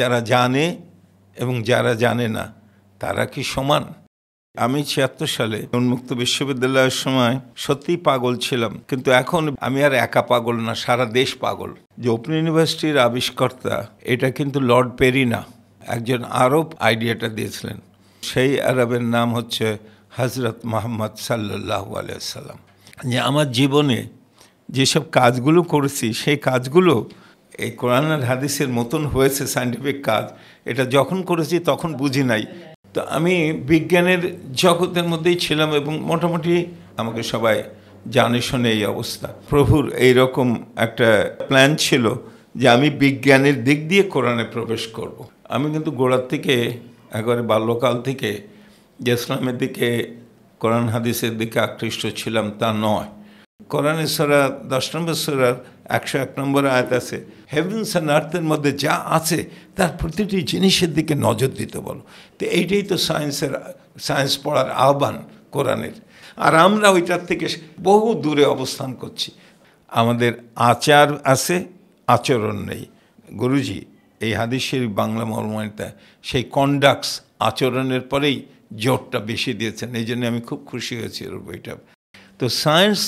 যারা জানে এবং যারা জানে না তারা কি সমান আমি ছিয়াত্তর সালে উন্মুক্ত বিশ্ববিদ্যালয়ের সময় সত্যি পাগল ছিলাম কিন্তু এখন আমি আর একা পাগল না সারা দেশ পাগল যে ওপেন ইউনিভার্সিটির আবিষ্কর্তা এটা কিন্তু লর্ড পেরি না একজন আরব আইডিয়াটা দিয়েছিলেন সেই আরবের নাম হচ্ছে হজরত মোহাম্মদ সাল্লাহ আলিয়া সাল্লাম যে আমার জীবনে যেসব কাজগুলো করেছি সেই কাজগুলো এই কোরআন আর হাদিসের মতন হয়েছে সাইন্টিফিক কাজ এটা যখন করেছি তখন বুঝি নাই তো আমি বিজ্ঞানের জগতের মধ্যেই ছিলাম এবং মোটামুটি আমাকে সবাই জানে শোনে এই অবস্থা প্রভুর এই রকম একটা প্ল্যান ছিল যে আমি বিজ্ঞানের দিক দিয়ে কোরআনে প্রবেশ করব। আমি কিন্তু গোড়ার থেকে একবারে বাল্যকাল থেকে যে ইসলামের দিকে কোরআন হাদিসের দিকে আকৃষ্ট ছিলাম তা নয় কোরআনে সরার দশ নম্বর সরার একশো এক নম্বর আয়াত আছে হেভেন্স অ্যান্ড আর্থের মধ্যে যা আছে তার প্রতিটি জিনিসের দিকে নজর দিতে বলো তো এইটাই তো সায়েন্সের সায়েন্স পড়ার আহ্বান কোরআনের আর আমরা ওইটার থেকে বহু দূরে অবস্থান করছি আমাদের আচার আছে আচরণ নেই গুরুজি এই হাদিসের বাংলা মর্মানিতা সেই কন্ডাক্টস আচরণের পরেই জোরটা বেশি দিয়েছেন এই জন্য আমি খুব খুশি হয়েছি ওর বইটা তো science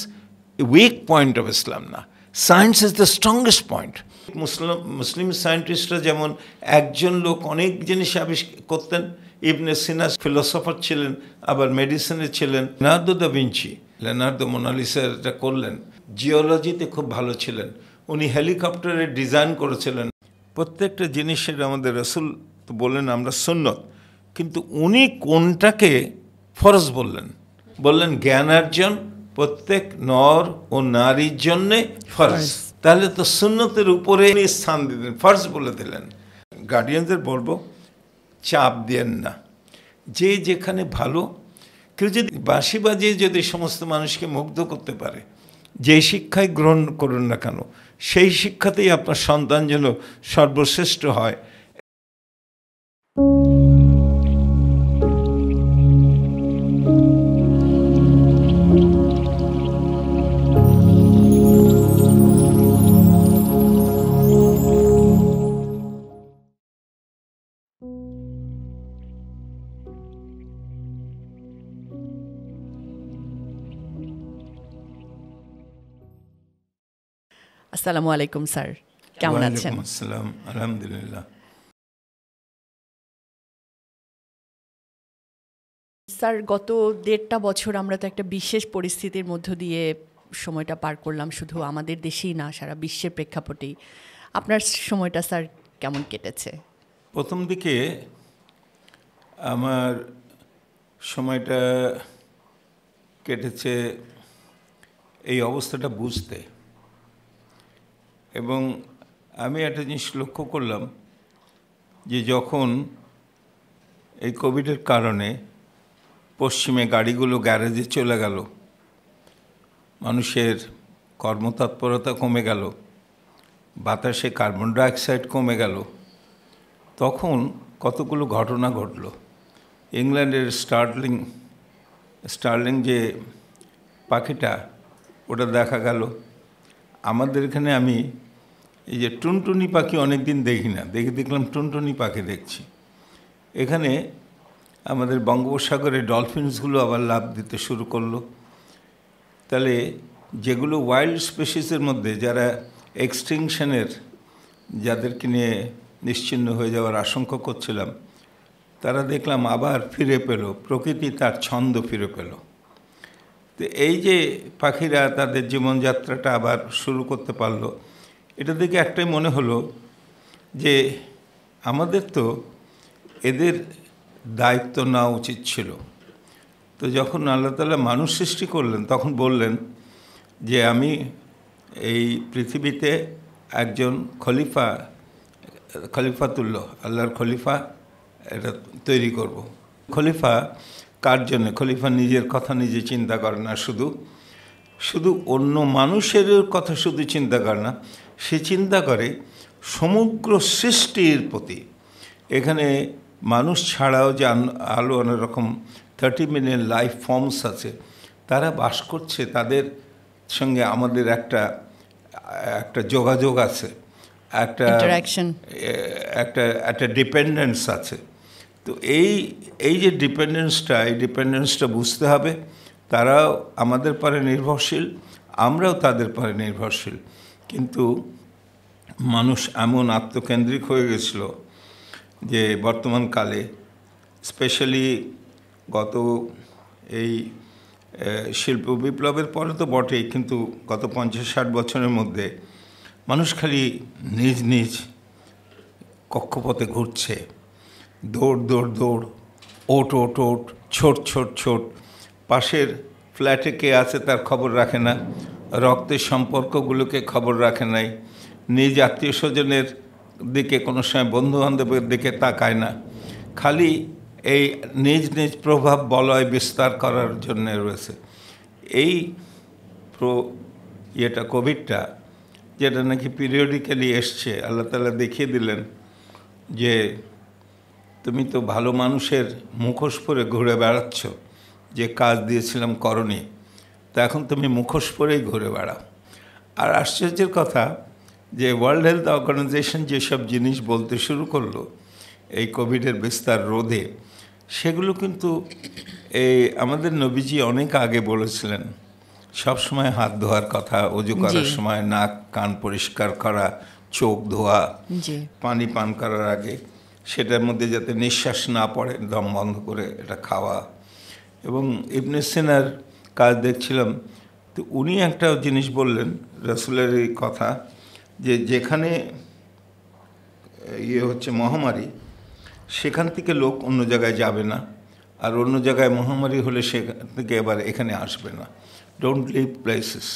weak point of Islam না science is the strongest point Muslim Muslim সায়েন্টিস্টরা যেমন একজন লোক অনেক জিনিস আবিষ্কার করতেন ইবনে সিনাস ফিলোসফার ছিলেন আবার মেডিসিনে ছিলেন লেনার্দো দা ভিঞ্চি লেনার্দো মোনালিসা এটা করলেন জিওলজিতে খুব ভালো ছিলেন উনি হেলিকপ্টারে ডিজাইন করেছিলেন প্রত্যেকটা জিনিসের আমাদের রসুল তো বললেন আমরা সুন্নত কিন্তু উনি কোনটাকে ফরজ বললেন বললেন জ্ঞানার্জন প্রত্যেক নর ও নারীর জন্যে ফরজ তাহলে তো সুন্নতের উপরে স্থান দিলেন ফরজ বলে দিলেন গার্ডিয়ানদের বলবো চাপ দেন না যে যেখানে ভালো কেউ যদি বাঁশি বাজিয়ে যদি সমস্ত মানুষকে মুগ্ধ করতে পারে যে শিক্ষায় গ্রহণ করুন না কেন সেই শিক্ষাতেই আপনার সন্তান যেন সর্বশ্রেষ্ঠ হয় আসসালামু আলাইকুম স্যার কেমন আছেন আসসালাম আলহামদুলিল্লাহ স্যার গত দেড়টা বছর আমরা তো একটা বিশেষ পরিস্থিতির মধ্য দিয়ে সময়টা পার করলাম শুধু আমাদের দেশেই না সারা বিশ্বের প্রেক্ষাপটেই আপনার সময়টা স্যার কেমন কেটেছে প্রথম দিকে আমার সময়টা কেটেছে এই অবস্থাটা বুঝতে এবং আমি একটা জিনিস লক্ষ্য করলাম যে যখন এই কোভিডের কারণে পশ্চিমে গাড়িগুলো গ্যারেজে চলে গেল মানুষের কর্মতৎপরতা কমে গেল বাতাসে কার্বন ডাইঅক্সাইড কমে গেল তখন কতগুলো ঘটনা ঘটল ইংল্যান্ডের স্টার্লিং স্টার্লিং যে পাখিটা ওটা দেখা গেল আমাদের এখানে আমি এই যে টুনটুনি পাখি অনেক দিন দেখি না দেখে দেখলাম টুনটুনি পাখি দেখছি এখানে আমাদের বঙ্গোপসাগরে ডলফিনসগুলো আবার লাভ দিতে শুরু করলো তাহলে যেগুলো ওয়াইল্ড স্পেসিসের মধ্যে যারা এক্সটিংশনের যাদেরকে নিয়ে নিশ্চিন্ন হয়ে যাওয়ার আশঙ্কা করছিলাম তারা দেখলাম আবার ফিরে পেল প্রকৃতি তার ছন্দ ফিরে পেল তো এই যে পাখিরা তাদের জীবনযাত্রাটা আবার শুরু করতে পারলো এটা দেখে একটাই মনে হলো যে আমাদের তো এদের দায়িত্ব নেওয়া উচিত ছিল তো যখন আল্লাহ তালা মানুষ সৃষ্টি করলেন তখন বললেন যে আমি এই পৃথিবীতে একজন খলিফা খলিফা তুল্ল আল্লাহর খলিফা এটা তৈরি করব। খলিফা কার জন্যে খলিফা নিজের কথা নিজে চিন্তা করে না শুধু শুধু অন্য মানুষের কথা শুধু চিন্তা করে না সে চিন্তা করে সমগ্র সৃষ্টির প্রতি এখানে মানুষ ছাড়াও যে আলো অনেক রকম থার্টি মিলিয়ন লাইফ ফর্মস আছে তারা বাস করছে তাদের সঙ্গে আমাদের একটা একটা যোগাযোগ আছে একটা একটা একটা ডিপেন্ডেন্স আছে তো এই এই যে ডিপেন্ডেন্সটা এই ডিপেন্ডেন্সটা বুঝতে হবে তারাও আমাদের পরে নির্ভরশীল আমরাও তাদের পরে নির্ভরশীল কিন্তু মানুষ এমন আত্মকেন্দ্রিক হয়ে গেছিল যে বর্তমান কালে স্পেশালি গত এই শিল্প বিপ্লবের পরে তো বটেই কিন্তু গত পঞ্চাশ ষাট বছরের মধ্যে মানুষ খালি নিজ নিজ কক্ষপথে ঘুরছে দৌড় দৌড় দৌড় ওট ওট ওট ছোট ছোট ছোট পাশের ফ্ল্যাটে কে আছে তার খবর রাখে না রক্তের সম্পর্কগুলোকে খবর রাখে নাই নিজ আত্মীয় স্বজনের দিকে কোনো সময় বন্ধুবান্ধবের দিকে তাকায় না খালি এই নিজ নিজ প্রভাব বলয় বিস্তার করার জন্য রয়েছে এই প্রো ইয়েটা কোভিডটা যেটা নাকি পিরিয়ডিক্যালি এসছে আল্লাহ তালা দেখিয়ে দিলেন যে তুমি তো ভালো মানুষের মুখোশ পরে ঘুরে বেড়াচ্ছ যে কাজ দিয়েছিলাম করণীয় তো এখন তুমি মুখোশ পরেই ঘুরে বেড়াও আর আশ্চর্যের কথা যে ওয়ার্ল্ড হেলথ অর্গানাইজেশন যেসব জিনিস বলতে শুরু করলো এই কোভিডের বিস্তার রোধে সেগুলো কিন্তু এই আমাদের নবীজি অনেক আগে বলেছিলেন সবসময় হাত ধোয়ার কথা অজু করার সময় নাক কান পরিষ্কার করা চোখ ধোয়া পানি পান করার আগে সেটার মধ্যে যাতে নিঃশ্বাস না পড়ে দম বন্ধ করে এটা খাওয়া এবং ইবনে সিনার কাজ দেখছিলাম তো উনি একটা জিনিস বললেন রসুলের এই কথা যে যেখানে ইয়ে হচ্ছে মহামারী সেখান থেকে লোক অন্য জায়গায় যাবে না আর অন্য জায়গায় মহামারী হলে সেখান থেকে এবার এখানে আসবে না ডোন্ট লিভ প্লেসেস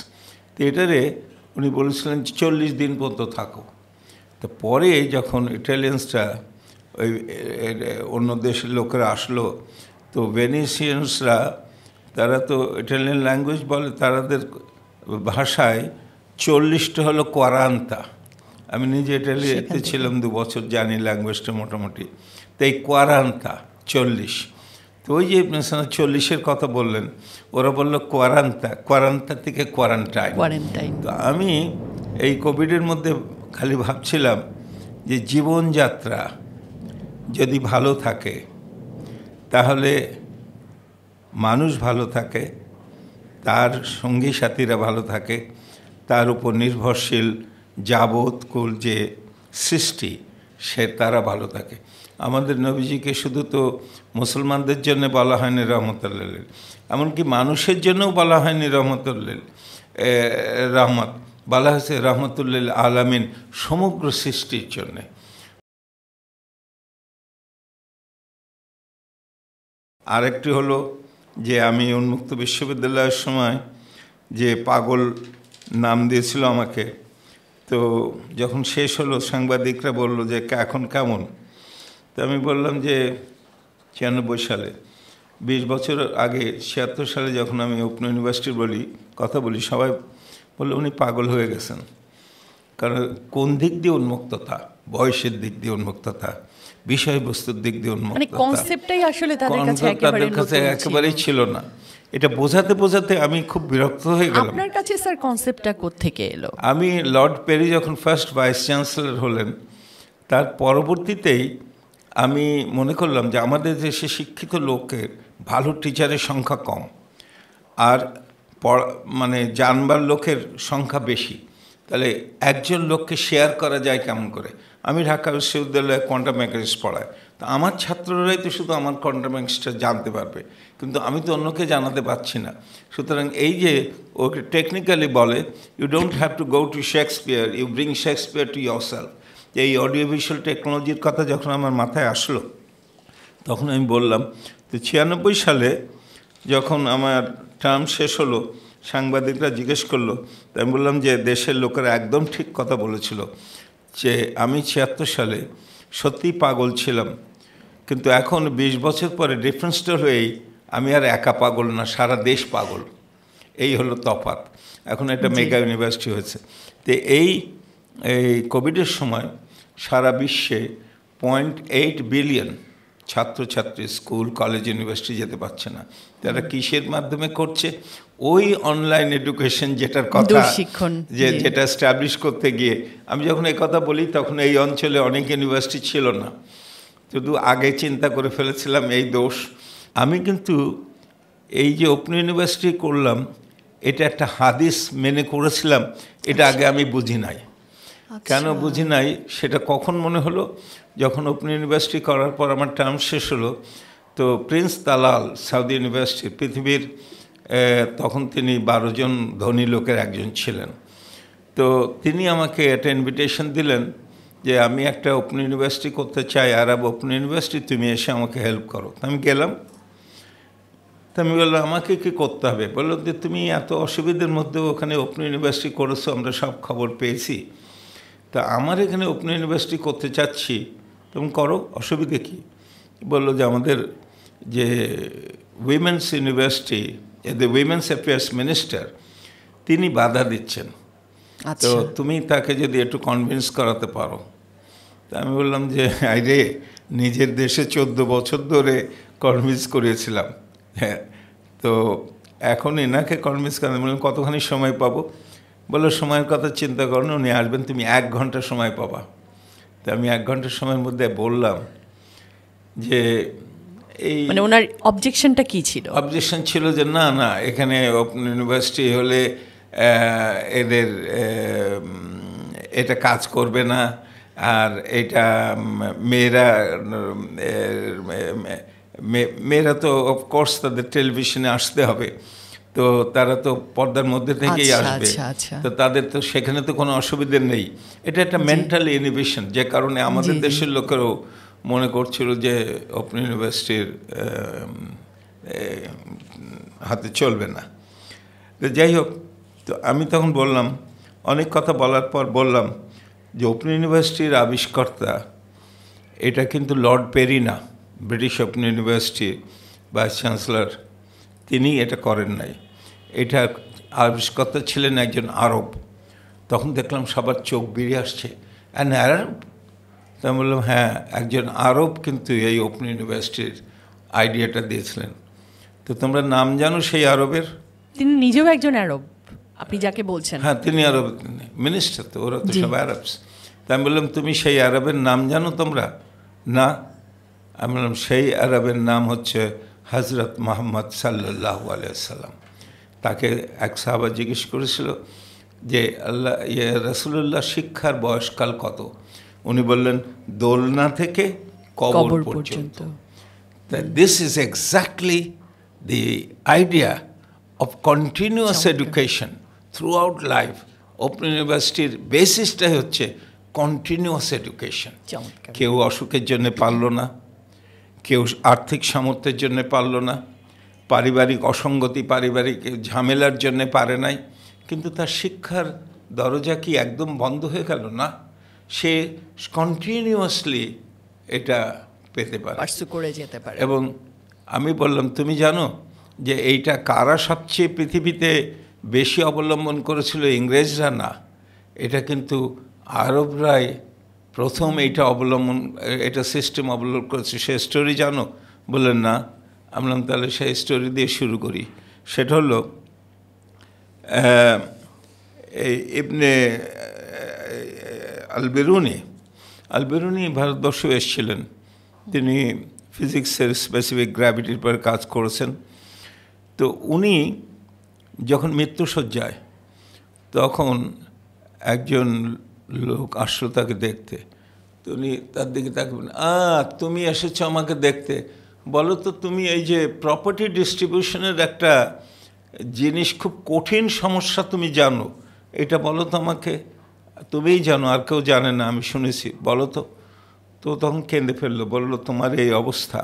তো এটারে উনি বলেছিলেন চল্লিশ দিন পর্যন্ত থাকো তো পরে যখন ইটালিয়ানসরা ওই অন্য দেশের লোকেরা আসলো তো ভেনিসিয়ানসরা তারা তো ইটালিয়ান ল্যাঙ্গুয়েজ বলে তাদের ভাষায় চল্লিশটা হলো কোয়ারান্তা আমি নিজে ইটালিয়াতে ছিলাম দু বছর জানি ল্যাঙ্গুয়েজটা মোটামুটি তাই কোয়ারান্তা চল্লিশ তো ওই যে চল্লিশের কথা বললেন ওরা বললো কোয়ারান্তা কোয়ারান্তা থেকে কোয়ারান্টাইন কোয়ারেন্টাইন তো আমি এই কোভিডের মধ্যে খালি ভাবছিলাম যে জীবনযাত্রা যদি ভালো থাকে তাহলে মানুষ ভালো থাকে তার সঙ্গী সাথীরা ভালো থাকে তার উপর নির্ভরশীল যাবৎকুল যে সৃষ্টি সে তারা ভালো থাকে আমাদের নবীজিকে শুধু তো মুসলমানদের জন্য বলা হয়নি রহমতুল্লাহ এমনকি মানুষের জন্যও বলা হয়নি রহমতুল্লিল রহমত বলা হয়েছে রহমতুল্লিল আলামিন সমগ্র সৃষ্টির জন্যে আরেকটি হলো যে আমি উন্মুক্ত বিশ্ববিদ্যালয়ের সময় যে পাগল নাম দিয়েছিল আমাকে তো যখন শেষ হলো সাংবাদিকরা বলল যে এখন কেমন তো আমি বললাম যে ছিয়ানব্বই সালে বিশ বছর আগে ছিয়াত্তর সালে যখন আমি ওপেন ইউনিভার্সিটির বলি কথা বলি সবাই বললো উনি পাগল হয়ে গেছেন কারণ কোন দিক দিয়ে উন্মুক্ততা বয়সের দিক দিয়ে উন্মুক্ততা বিষয়বস্তুর দিক দিয়ে উন্মুক্ত কনসেপ্টটাই মানে আসলে তাদের কাছে একেবারেই ছিল না এটা বোঝাতে বোঝাতে আমি খুব বিরক্ত হয়ে গেলাম আপনার কাছে স্যার কনসেপ্টটা থেকে এলো আমি লর্ড পেরি যখন ফার্স্ট ভাইস চ্যান্সেলর হলেন তার পরবর্তীতেই আমি মনে করলাম যে আমাদের দেশে শিক্ষিত লোকের ভালো টিচারের সংখ্যা কম আর মানে জানবার লোকের সংখ্যা বেশি তাহলে একজন লোককে শেয়ার করা যায় কেমন করে আমি ঢাকা বিশ্ববিদ্যালয়ে কোয়ান্টাম মেকানিক্স পড়াই তো আমার ছাত্ররাই তো শুধু আমার কোয়ান্টাম মেকানিক্সটা জানতে পারবে কিন্তু আমি তো অন্যকে জানাতে পারছি না সুতরাং এই যে ওকে টেকনিক্যালি বলে you don't have to go to Shakespeare you bring Shakespeare to yourself এই অডিও ভিজুয়াল টেকনোলজির কথা যখন আমার মাথায় আসলো তখন আমি বললাম তো ছিয়ানব্বই সালে যখন আমার টার্ম শেষ হলো সাংবাদিকরা জিজ্ঞেস করলো তাই আমি বললাম যে দেশের লোকেরা একদম ঠিক কথা বলেছিল যে আমি ছিয়াত্তর সালে সত্যি পাগল ছিলাম কিন্তু এখন ২০ বছর পরে ডিফারেন্সটা হয়েই আমি আর একা পাগল না সারা দেশ পাগল এই হলো তফাত এখন একটা মেগা ইউনিভার্সিটি হয়েছে তো এই এই কোভিডের সময় সারা বিশ্বে পয়েন্ট এইট বিলিয়ন ছাত্রছাত্রী স্কুল কলেজ ইউনিভার্সিটি যেতে পারছে না তারা কিসের মাধ্যমে করছে ওই অনলাইন এডুকেশন যেটার কথা যে যেটা স্ট্যাবলিশ করতে গিয়ে আমি যখন এই কথা বলি তখন এই অঞ্চলে অনেক ইউনিভার্সিটি ছিল না শুধু আগে চিন্তা করে ফেলেছিলাম এই দোষ আমি কিন্তু এই যে ওপেন ইউনিভার্সিটি করলাম এটা একটা হাদিস মেনে করেছিলাম এটা আগে আমি বুঝি নাই আচ্ছা। কেন বুঝি নাই সেটা কখন মনে হলো যখন ওপেন ইউনিভার্সিটি করার পর আমার টার্ম শেষ হলো তো প্রিন্স দালাল সাউদি ইউনিভার্সিটি পৃথিবীর তখন তিনি বারোজন ধনী লোকের একজন ছিলেন তো তিনি আমাকে একটা ইনভিটেশন দিলেন যে আমি একটা ওপেন ইউনিভার্সিটি করতে চাই আরব ওপেন ইউনিভার্সিটি তুমি এসে আমাকে হেল্প করো আমি গেলাম তো আমি বললাম আমাকে কী করতে হবে বললো যে তুমি এত অসুবিধের মধ্যে ওখানে ওপেন ইউনিভার্সিটি করেছো আমরা সব খবর পেয়েছি তা আমার এখানে ওপেন ইউনিভার্সিটি করতে চাচ্ছি তুমি করো অসুবিধে কী বললো যে আমাদের যে women's university the women's affairs minister তিনি বাধা দিচ্ছেন তো আচ্ছা। তুমি তাকে যদি একটু কনভিন্স করাতে পারো তা আমি বললাম যে আইরে নিজের দেশে চোদ্দ বছর ধরে কনভিন্স করিয়েছিলাম হ্যাঁ তো এখন এনাকে কনভিন্স করা বললাম কতখানি সময় পাবো বললো সময়ের কথা চিন্তা করুন উনি আসবেন তুমি এক ঘন্টা সময় পাবা তো আমি এক ঘন্টার সময়ের মধ্যে বললাম যে এই মানে ওনার অবজেকশনটা কী ছিল অবজেকশন ছিল যে না না এখানে ওপেন ইউনিভার্সিটি হলে এদের এটা কাজ করবে না আর এটা মেয়েরা মেয়েরা তো অফকোর্স তাদের টেলিভিশনে আসতে হবে তো তারা তো পর্দার মধ্যে থেকেই আচ্ছা, আসবে আচ্ছা, আচ্ছা। তো তাদের তো সেখানে তো কোনো অসুবিধে নেই এটা একটা মেন্টাল ইনোভেশন যে কারণে আমাদের দেশের লোকেরও মনে করছিল যে ওপেন ইউনিভার্সিটির হাতে চলবে না তো যাই হোক তো আমি তখন বললাম অনেক কথা বলার পর বললাম যে ওপেন ইউনিভার্সিটির আবিষ্কর্তা এটা কিন্তু লর্ড পেরি না ব্রিটিশ ওপেন ইউনিভার্সিটির ভাইস চ্যান্সেলার তিনি এটা করেন নাই এটা আবিষ্কর্তা ছিলেন একজন আরব তখন দেখলাম সবার চোখ বেরিয়ে আসছে অ্যান আরব তাই আমি বললাম হ্যাঁ একজন আরব কিন্তু এই ওপেন ইউনিভার্সিটির আইডিয়াটা দিয়েছিলেন তো তোমরা নাম জানো সেই আরবের তিনি নিজেও একজন আরব আপনি যাকে বলছেন হ্যাঁ তিনি আরব মিনিস্টার তো ওরা তো সব আরবস তাই আমি বললাম তুমি সেই আরবের নাম জানো তোমরা না আমি বললাম সেই আরবের নাম হচ্ছে হজরত মোহাম্মদ সাল্লাহ আলিয়া সাল্লাম তাকে এক সাহাবা জিজ্ঞেস করেছিল যে আল্লাহ ইয়ে রসুল্লাহ শিক্ষার বয়সকাল কত উনি বললেন দোলনা থেকে কবর পর্যন্ত this is exactly the idea of continuous education throughout life open ইউনিভার্সিটির বেসিসটাই হচ্ছে কন্টিনিউয়াস এডুকেশন কেউ অসুখের জন্য পারল না কেউ আর্থিক সামর্থ্যের জন্য পারল না পারিবারিক অসঙ্গতি পারিবারিক ঝামেলার জন্যে পারে নাই কিন্তু তার শিক্ষার দরজা কি একদম বন্ধ হয়ে গেল না সে কন্টিনিউয়াসলি এটা পেতে পারে করে যেতে পারে এবং আমি বললাম তুমি জানো যে এইটা কারা সবচেয়ে পৃথিবীতে বেশি অবলম্বন করেছিল ইংরেজরা না এটা কিন্তু আরবরাই প্রথম এইটা অবলম্বন এটা সিস্টেম অবলম্বন করেছে সে স্টোরি জানো বললেন না আমরা তাহলে সেই স্টোরি দিয়ে শুরু করি সেটা হলো এই ইবনে আলবেরুনি আলবেরুনি ভারতবর্ষে এসেছিলেন তিনি ফিজিক্সের স্পেসিফিক গ্র্যাভিটির পর কাজ করেছেন তো উনি যখন মৃত্যুসজ্জায় তখন একজন লোক আসলো তাকে দেখতে তো উনি তার দিকে তাকবেন আ তুমি এসেছো আমাকে দেখতে বলো তো তুমি এই যে প্রপার্টি ডিস্ট্রিবিউশনের একটা জিনিস খুব কঠিন সমস্যা তুমি জানো এটা বলো তো আমাকে তুমিই জানো আর কেউ জানে না আমি শুনেছি বলো তো তো তখন কেঁদে ফেললো বললো তোমার এই অবস্থা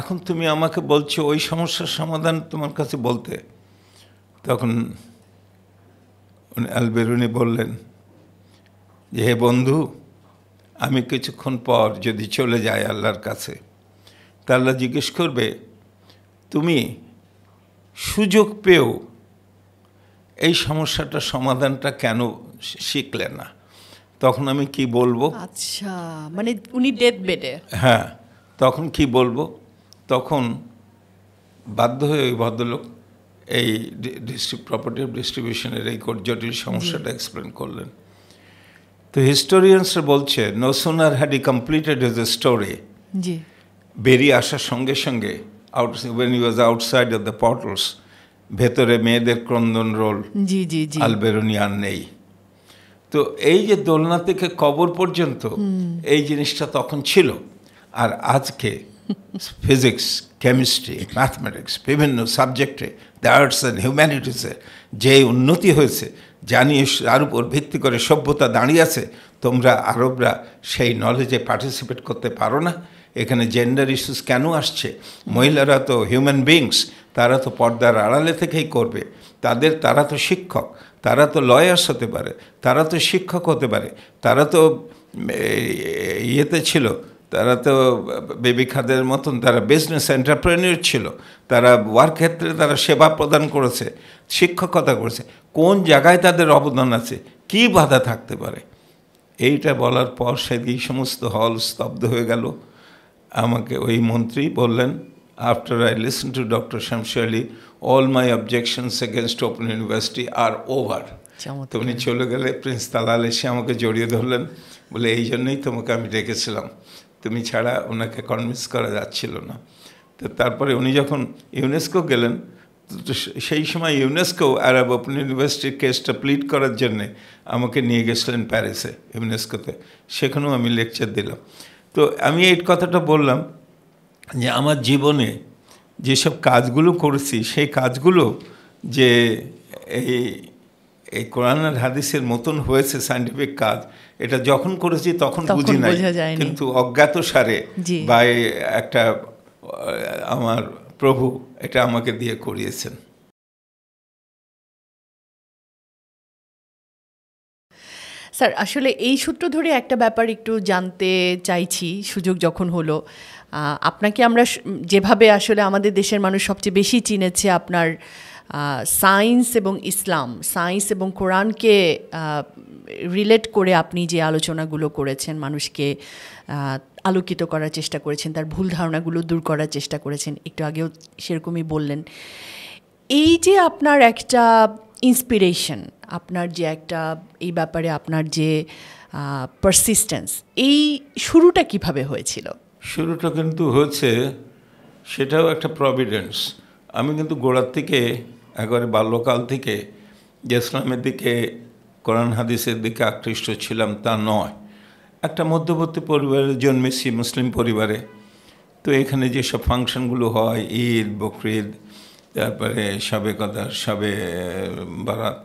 এখন তুমি আমাকে বলছো ওই সমস্যার সমাধান তোমার কাছে বলতে তখন অ্যালবেরুনি বললেন যে হে বন্ধু আমি কিছুক্ষণ পর যদি চলে যাই আল্লাহর কাছে তা জিজ্ঞেস করবে তুমি সুযোগ পেয়েও এই সমস্যাটা সমাধানটা কেন শিখলে না তখন আমি কি বলবো আচ্ছা মানে উনি ডেথ বেডে হ্যাঁ তখন কি বলবো তখন বাধ্য হয়ে ওই ভদ্রলোক এই প্রপার্টি অফ ডিস্ট্রিবিউশনের এই জটিল সমস্যাটা এক্সপ্লেন করলেন তো হিস্টোরিয়ানসরা বলছে no had he completed his story জি বেরিয়ে আসার সঙ্গে সঙ্গে out when you was outside of the portals ভেতরে মেয়েদের ক্রন্দন রোল জি জি জি আলবেরুনি আর নেই তো এই যে দোলনা থেকে কবর পর্যন্ত এই জিনিসটা তখন ছিল আর আজকে ফিজিক্স কেমিস্ট্রি ম্যাথমেটিক্স বিভিন্ন সাবজেক্টে দ্য আর্টস অ্যান্ড হিউম্যানিটিসে যে উন্নতি হয়েছে জানিয়ে তার উপর ভিত্তি করে সভ্যতা দাঁড়িয়ে আছে তোমরা আরবরা সেই নলেজে পার্টিসিপেট করতে পারো না এখানে জেন্ডার ইস্যুস কেন আসছে মহিলারা তো হিউম্যান বিংস তারা তো পর্দার আড়ালে থেকেই করবে তাদের তারা তো শিক্ষক তারা তো লয়ার্স হতে পারে তারা তো শিক্ষক হতে পারে তারা তো ইয়েতে ছিল তারা তো বেবি খাদের মতন তারা বিজনেস এন্টারপ্রেনিয়র ছিল তারা ওয়ার ক্ষেত্রে তারা সেবা প্রদান করেছে শিক্ষকতা করেছে কোন জায়গায় তাদের অবদান আছে কি বাধা থাকতে পারে এইটা বলার পর সেদিকে সমস্ত হল স্তব্ধ হয়ে গেল আমাকে ওই মন্ত্রী বললেন after I listened to doctor Shamshali, all my objections against Open university আর ওভার তো উনি চলে গেলে প্রিন্স তালাল এসে আমাকে জড়িয়ে ধরলেন বলে এই জন্যই তোমাকে আমি ডেকেছিলাম তুমি ছাড়া ওনাকে কনভিন্স করা যাচ্ছিল না তো তারপরে উনি যখন ইউনেস্কো গেলেন সেই সময় ইউনেস্কো আরব ওপেন ইউনিভার্সিটির কেসটা প্লিট করার জন্যে আমাকে নিয়ে গেছিলেন প্যারিসে ইউনেস্কোতে সেখানেও আমি লেকচার দিলাম তো আমি এই কথাটা বললাম যে আমার জীবনে যেসব কাজগুলো করেছি সেই কাজগুলো যে এই এই কোরআন হাদিসের মতন হয়েছে সাইন্টিফিক কাজ এটা যখন করেছি তখন বুঝি নাই কিন্তু অজ্ঞাত সারে বা একটা আমার প্রভু এটা আমাকে দিয়ে করিয়েছেন স্যার আসলে এই সূত্র ধরে একটা ব্যাপার একটু জানতে চাইছি সুযোগ যখন হলো আপনাকে আমরা যেভাবে আসলে আমাদের দেশের মানুষ সবচেয়ে বেশি চিনেছে আপনার সায়েন্স এবং ইসলাম সায়েন্স এবং কোরআনকে রিলেট করে আপনি যে আলোচনাগুলো করেছেন মানুষকে আলোকিত করার চেষ্টা করেছেন তার ভুল ধারণাগুলো দূর করার চেষ্টা করেছেন একটু আগেও সেরকমই বললেন এই যে আপনার একটা ইন্সপিরেশন আপনার যে একটা এই ব্যাপারে আপনার যে পারসিস্টেন্স এই শুরুটা কিভাবে হয়েছিল শুরুটা কিন্তু হয়েছে সেটাও একটা প্রভিডেন্স আমি কিন্তু গোড়ার থেকে একবারে বাল্যকাল থেকে যে ইসলামের দিকে কোরআন হাদিসের দিকে আকৃষ্ট ছিলাম তা নয় একটা মধ্যবর্তী পরিবারে জন্মেছি মুসলিম পরিবারে তো এখানে যেসব ফাংশনগুলো হয় ঈদ বকরিদ তারপরে সবে কদার সবে বারাত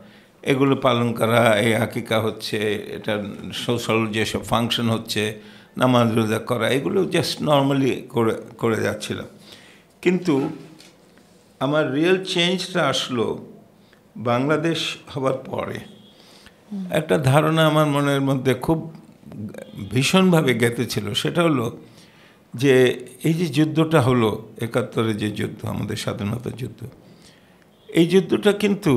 এগুলো পালন করা এই আকিকা হচ্ছে এটা সোশ্যাল যেসব ফাংশন হচ্ছে নামাজ রোজা করা এগুলো জাস্ট নর্মালি করে করে যাচ্ছিলাম কিন্তু আমার রিয়েল চেঞ্জটা আসলো বাংলাদেশ হবার পরে একটা ধারণা আমার মনের মধ্যে খুব ভীষণভাবে ছিল সেটা হলো যে এই যে যুদ্ধটা হলো একাত্তরে যে যুদ্ধ আমাদের স্বাধীনতা যুদ্ধ এই যুদ্ধটা কিন্তু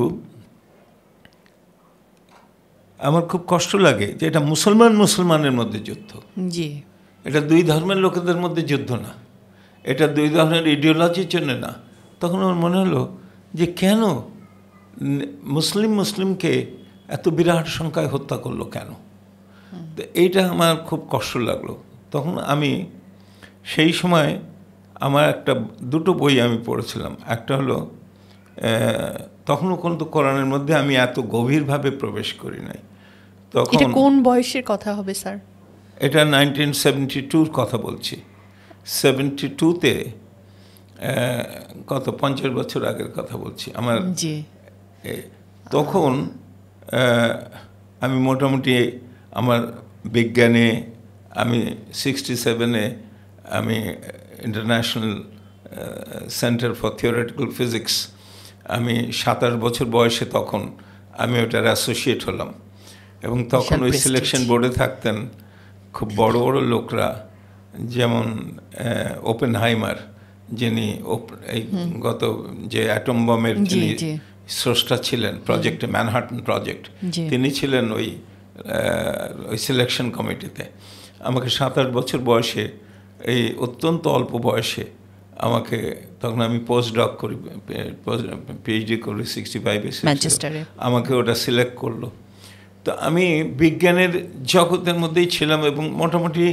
আমার খুব কষ্ট লাগে যে এটা মুসলমান মুসলমানের মধ্যে যুদ্ধ জি এটা দুই ধর্মের লোকেদের মধ্যে যুদ্ধ না এটা দুই ধর্মের ইডিওলজির জন্য না তখন আমার মনে হলো যে কেন মুসলিম মুসলিমকে এত বিরাট সংখ্যায় হত্যা করলো কেন তো এইটা আমার খুব কষ্ট লাগলো তখন আমি সেই সময় আমার একটা দুটো বই আমি পড়েছিলাম একটা হলো তখনও কিন্তু কোরআনের মধ্যে আমি এত গভীরভাবে প্রবেশ করি নাই তখন এটা কোন বয়সের কথা হবে স্যার এটা নাইনটিন সেভেন্টি টুর কথা বলছি সেভেন্টি টুতে কত পঞ্চাশ বছর আগের কথা বলছি আমার তখন আমি মোটামুটি আমার বিজ্ঞানে আমি সিক্সটি সেভেনে আমি international centre for theoretical physics আমি সাতাশ বছর বয়সে তখন আমি ওটার অ্যাসোসিয়েট হলাম এবং তখন ওই সিলেকশন বোর্ডে থাকতেন খুব বড় বড় লোকরা যেমন ওপেন হাইমার যিনি এই গত যে অ্যাটম বমের যিনি স্রষ্টা ছিলেন প্রজেক্টে ম্যানহাটন প্রজেক্ট তিনি ছিলেন ওই ওই সিলেকশন কমিটিতে আমাকে সাত আট বছর বয়সে এই অত্যন্ত অল্প বয়সে আমাকে তখন আমি পোস্ট ডক করি পিএইচডি করি সিক্সটি ফাইভে আমাকে ওটা সিলেক্ট করলো তো আমি বিজ্ঞানের জগতের মধ্যেই ছিলাম এবং মোটামুটি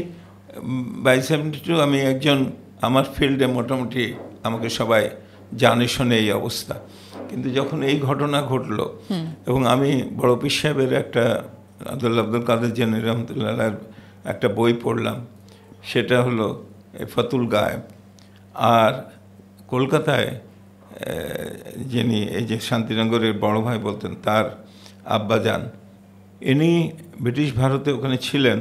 বাই সেভেন্টি টু আমি একজন আমার ফিল্ডে মোটামুটি আমাকে সবাই জানে শোনে এই অবস্থা কিন্তু যখন এই ঘটনা ঘটলো এবং আমি বড় পি সাহেবের একটা আব্দুল্লা আব্দুল কাদের জেনে রহমতুল্লাহ একটা বই পড়লাম সেটা হলো ফতুল গায়েব আর কলকাতায় যিনি এই যে শান্তিনগরের বড় ভাই বলতেন তার আব্বাজান ইনি ব্রিটিশ ভারতে ওখানে ছিলেন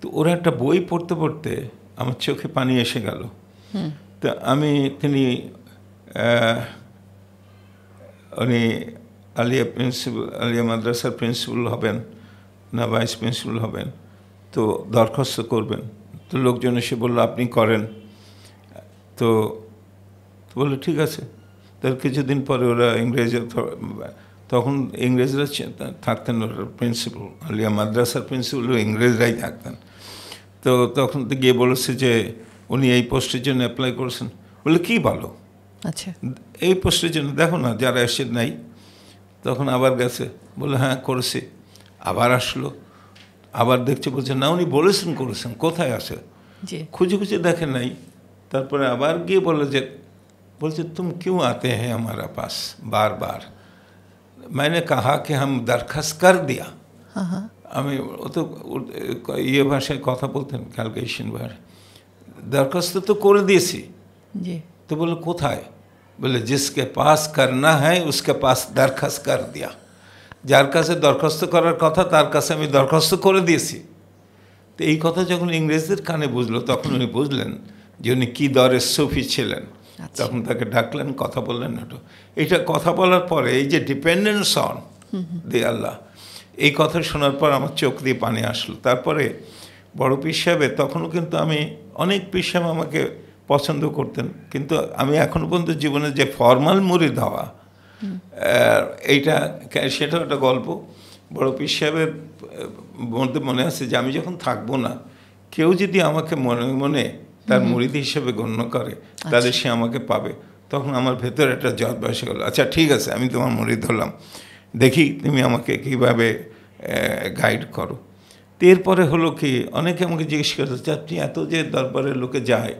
তো ওরা একটা বই পড়তে পড়তে আমার চোখে পানি এসে গেল তো আমি তিনি উনি আলিয়া প্রিন্সিপাল আলিয়া মাদ্রাসার প্রিন্সিপাল হবেন না ভাইস প্রিন্সিপাল হবেন তো দরখাস্ত করবেন তো লোকজন এসে বললো আপনি করেন তো বললো ঠিক আছে তার কিছুদিন পরে ওরা ইংরেজি তখন ইংরেজরা থাকতেন প্রিন্সিপাল আলিয়া মাদ্রাসার প্রিন্সিপাল ইংরেজরাই থাকতেন তো তখন তো গিয়ে বলেছে যে উনি এই পোস্টের জন্য অ্যাপ্লাই করেছেন বলে কি ভালো আচ্ছা এই পোস্টের জন্য দেখো না যারা এসে নাই তখন আবার গেছে বলে হ্যাঁ করেছি আবার আসলো আবার দেখছে বলছে না উনি বলেছেন করেছেন কোথায় আছে খুঁজে খুঁজে দেখে নাই তারপরে আবার গিয়ে বলে যে বলছে তুমি কেউ আতে হ্যাঁ আমার পাস বারবার मैंने कहा कि हम दरखास्त कर दिया আমি ও তো ইয়ে ভাষায় কথা বলতেন ক্যালকুলেশন ভাষায় দরখাস্ত তো করে দিয়েছি তো বলে কোথায় বলে জিসকে পাস করনা হ্যাঁ উসকে পাস দরখাস্ত কর দিয়া যার কাছে দরখাস্ত করার কথা তার কাছে আমি দরখাস্ত করে দিয়েছি তো এই কথা যখন ইংরেজদের কানে বুঝলো তখন উনি বুঝলেন যে উনি কী দরের সফি ছিলেন আচ্ছা। তখন তাকে ডাকলেন কথা বললেন একটু এটা কথা বলার পরে এই যে ডিপেন্ডেন্স অন দে আল্লাহ এই কথা শোনার পর আমার চোখ দিয়ে পানি আসলো তারপরে বড় পিসাবে তখনও কিন্তু আমি অনেক পিসাব আমাকে পছন্দ করতেন কিন্তু আমি এখনও পর্যন্ত জীবনে যে ফর্মাল মুড়ি দেওয়া এইটা সেটাও একটা গল্প বড় পিসাবের মধ্যে মনে আছে যে আমি যখন থাকবো না কেউ যদি আমাকে মনে মনে তার মুরিদি হিসেবে গণ্য করে তাহলে আচ্ছা। সে আমাকে পাবে তখন আমার ভেতরে একটা জট বসে গেল আচ্ছা ঠিক আছে আমি তোমার মরিদ হলাম দেখি তুমি আমাকে কীভাবে গাইড করো এরপরে হলো কি অনেকে আমাকে জিজ্ঞেস করতে আচ্ছা, আপনি এত যে দরবারের লোকে যায়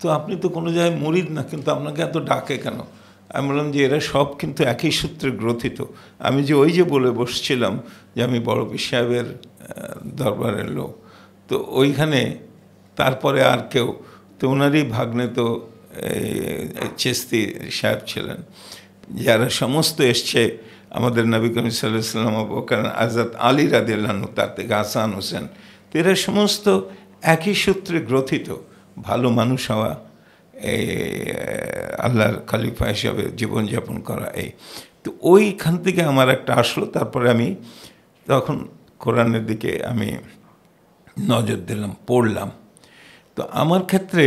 তো আপনি তো কোনো জায়গায় মরিদ না কিন্তু আপনাকে এত ডাকে কেন আমি বললাম যে এরা সব কিন্তু একই সূত্রে গ্রথিত আমি যে ওই যে বলে বসছিলাম যে আমি বড় সাহেবের দরবারের লোক তো ওইখানে তারপরে আর কেউ তো ওনারই ভাগ্নে তো চেস্তি সাহেব ছিলেন যারা সমস্ত এসছে আমাদের নবী কমি সাল্লাম আবকার আজাদ আলী রাদিল্লানু তার থেকে হাসান হোসেন তো এরা সমস্ত একই সূত্রে গ্রথিত ভালো মানুষ হওয়া এই আল্লাহর খালিফা হিসাবে জীবনযাপন করা এই তো ওইখান থেকে আমার একটা আসলো তারপরে আমি তখন কোরআনের দিকে আমি নজর দিলাম পড়লাম তো আমার ক্ষেত্রে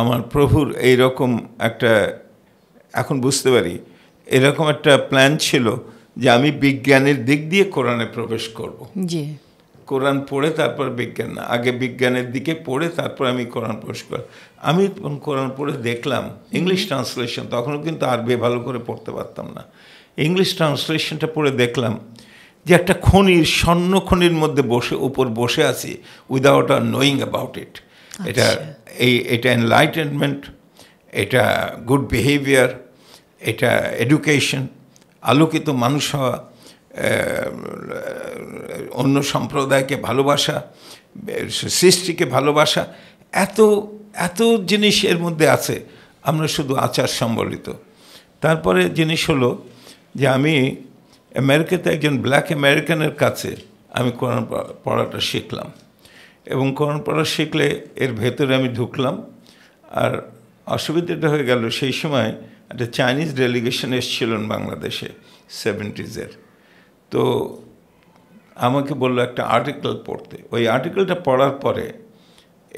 আমার প্রভুর এই রকম একটা এখন বুঝতে পারি এরকম একটা প্ল্যান ছিল যে আমি বিজ্ঞানের দিক দিয়ে কোরআনে প্রবেশ করব জি কোরআন পড়ে তারপর বিজ্ঞান না আগে বিজ্ঞানের দিকে পড়ে তারপর আমি কোরআন প্রবেশ করি আমি কোরআন পড়ে দেখলাম ইংলিশ ট্রান্সলেশন তখনও কিন্তু আরবি ভালো করে পড়তে পারতাম না ইংলিশ ট্রান্সলেশনটা পড়ে দেখলাম যে একটা খনির স্বর্ণ খনির মধ্যে বসে উপর বসে আছি উইদাউট আর নোয়িং অ্যাবাউট ইট এটা আচ্ছা। এই এটা এনলাইটেনমেন্ট এটা গুড বিহেভিয়ার এটা এডুকেশন আলোকিত মানুষ হওয়া অন্য সম্প্রদায়কে ভালোবাসা সৃষ্টিকে ভালোবাসা এত এত জিনিস এর মধ্যে আছে আমরা শুধু আচার সম্বলিত তারপরে জিনিস হলো যে আমি আমেরিকাতে একজন ব্ল্যাক আমেরিকানের কাছে আমি কোরআন পড়াটা শিখলাম এবং কোরআন পড়া শিখলে এর ভেতরে আমি ঢুকলাম আর অসুবিধাটা হয়ে গেল সেই সময় একটা চাইনিজ ডেলিগেশন এসেছিলেন বাংলাদেশে সেভেন্টিজের তো আমাকে বললো একটা আর্টিকেল পড়তে ওই আর্টিকেলটা পড়ার পরে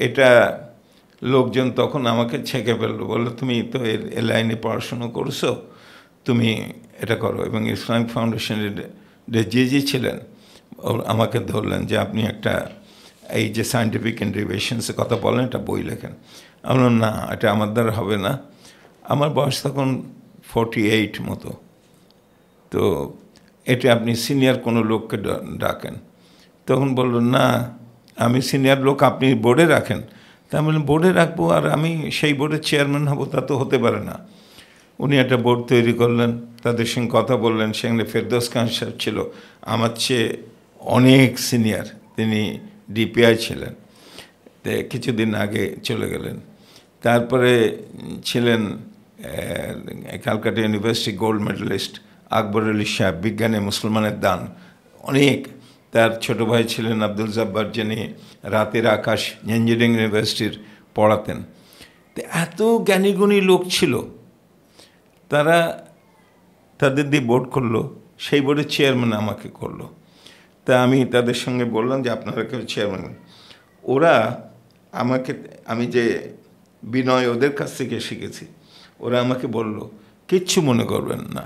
এটা লোকজন তখন আমাকে ছেঁকে ফেললো বললো তুমি তো এ লাইনে পড়াশুনো করছো তুমি এটা করো এবং ইসলামিক ফাউন্ডেশনের যে যে ছিলেন আমাকে ধরলেন যে আপনি একটা এই যে সায়েন্টিফিক ইন্টিভেশনসের কথা বলেন এটা বই লেখেন আমি না এটা আমার দ্বারা হবে না আমার বয়স তখন ফর্টি এইট মতো তো এটা আপনি সিনিয়র কোনো লোককে ডাকেন তখন বলল না আমি সিনিয়র লোক আপনি বোর্ডে রাখেন তা আমি বোর্ডে রাখবো আর আমি সেই বোর্ডের চেয়ারম্যান হব তা তো হতে পারে না উনি একটা বোর্ড তৈরি করলেন তাদের সঙ্গে কথা বললেন সেখানে ফেরদোস খান সাহেব ছিল আমার চেয়ে অনেক সিনিয়র তিনি ডিপিআই ছিলেন কিছুদিন আগে চলে গেলেন তারপরে ছিলেন Calcutta university gold medallist Akbar Ali Saheb বিজ্ঞানে মুসলমানের দান অনেক তার ছোট ভাই ছিলেন আব্দুল জব্বার যিনি রাতের আকাশ ইঞ্জিনিয়ারিং ইউনিভার্সিটির পড়াতেন এত জ্ঞানীগুণী লোক ছিল তারা তাদের দিয়ে বোর্ড করলো সেই বোর্ডের চেয়ারম্যান আমাকে করলো তা আমি তাদের সঙ্গে বললাম যে আপনারা কেউ চেয়ারম্যান ওরা আমাকে আমি যে বিনয় ওদের কাছ থেকে শিখেছি ওরা আমাকে বলল কিচ্ছু মনে করবেন না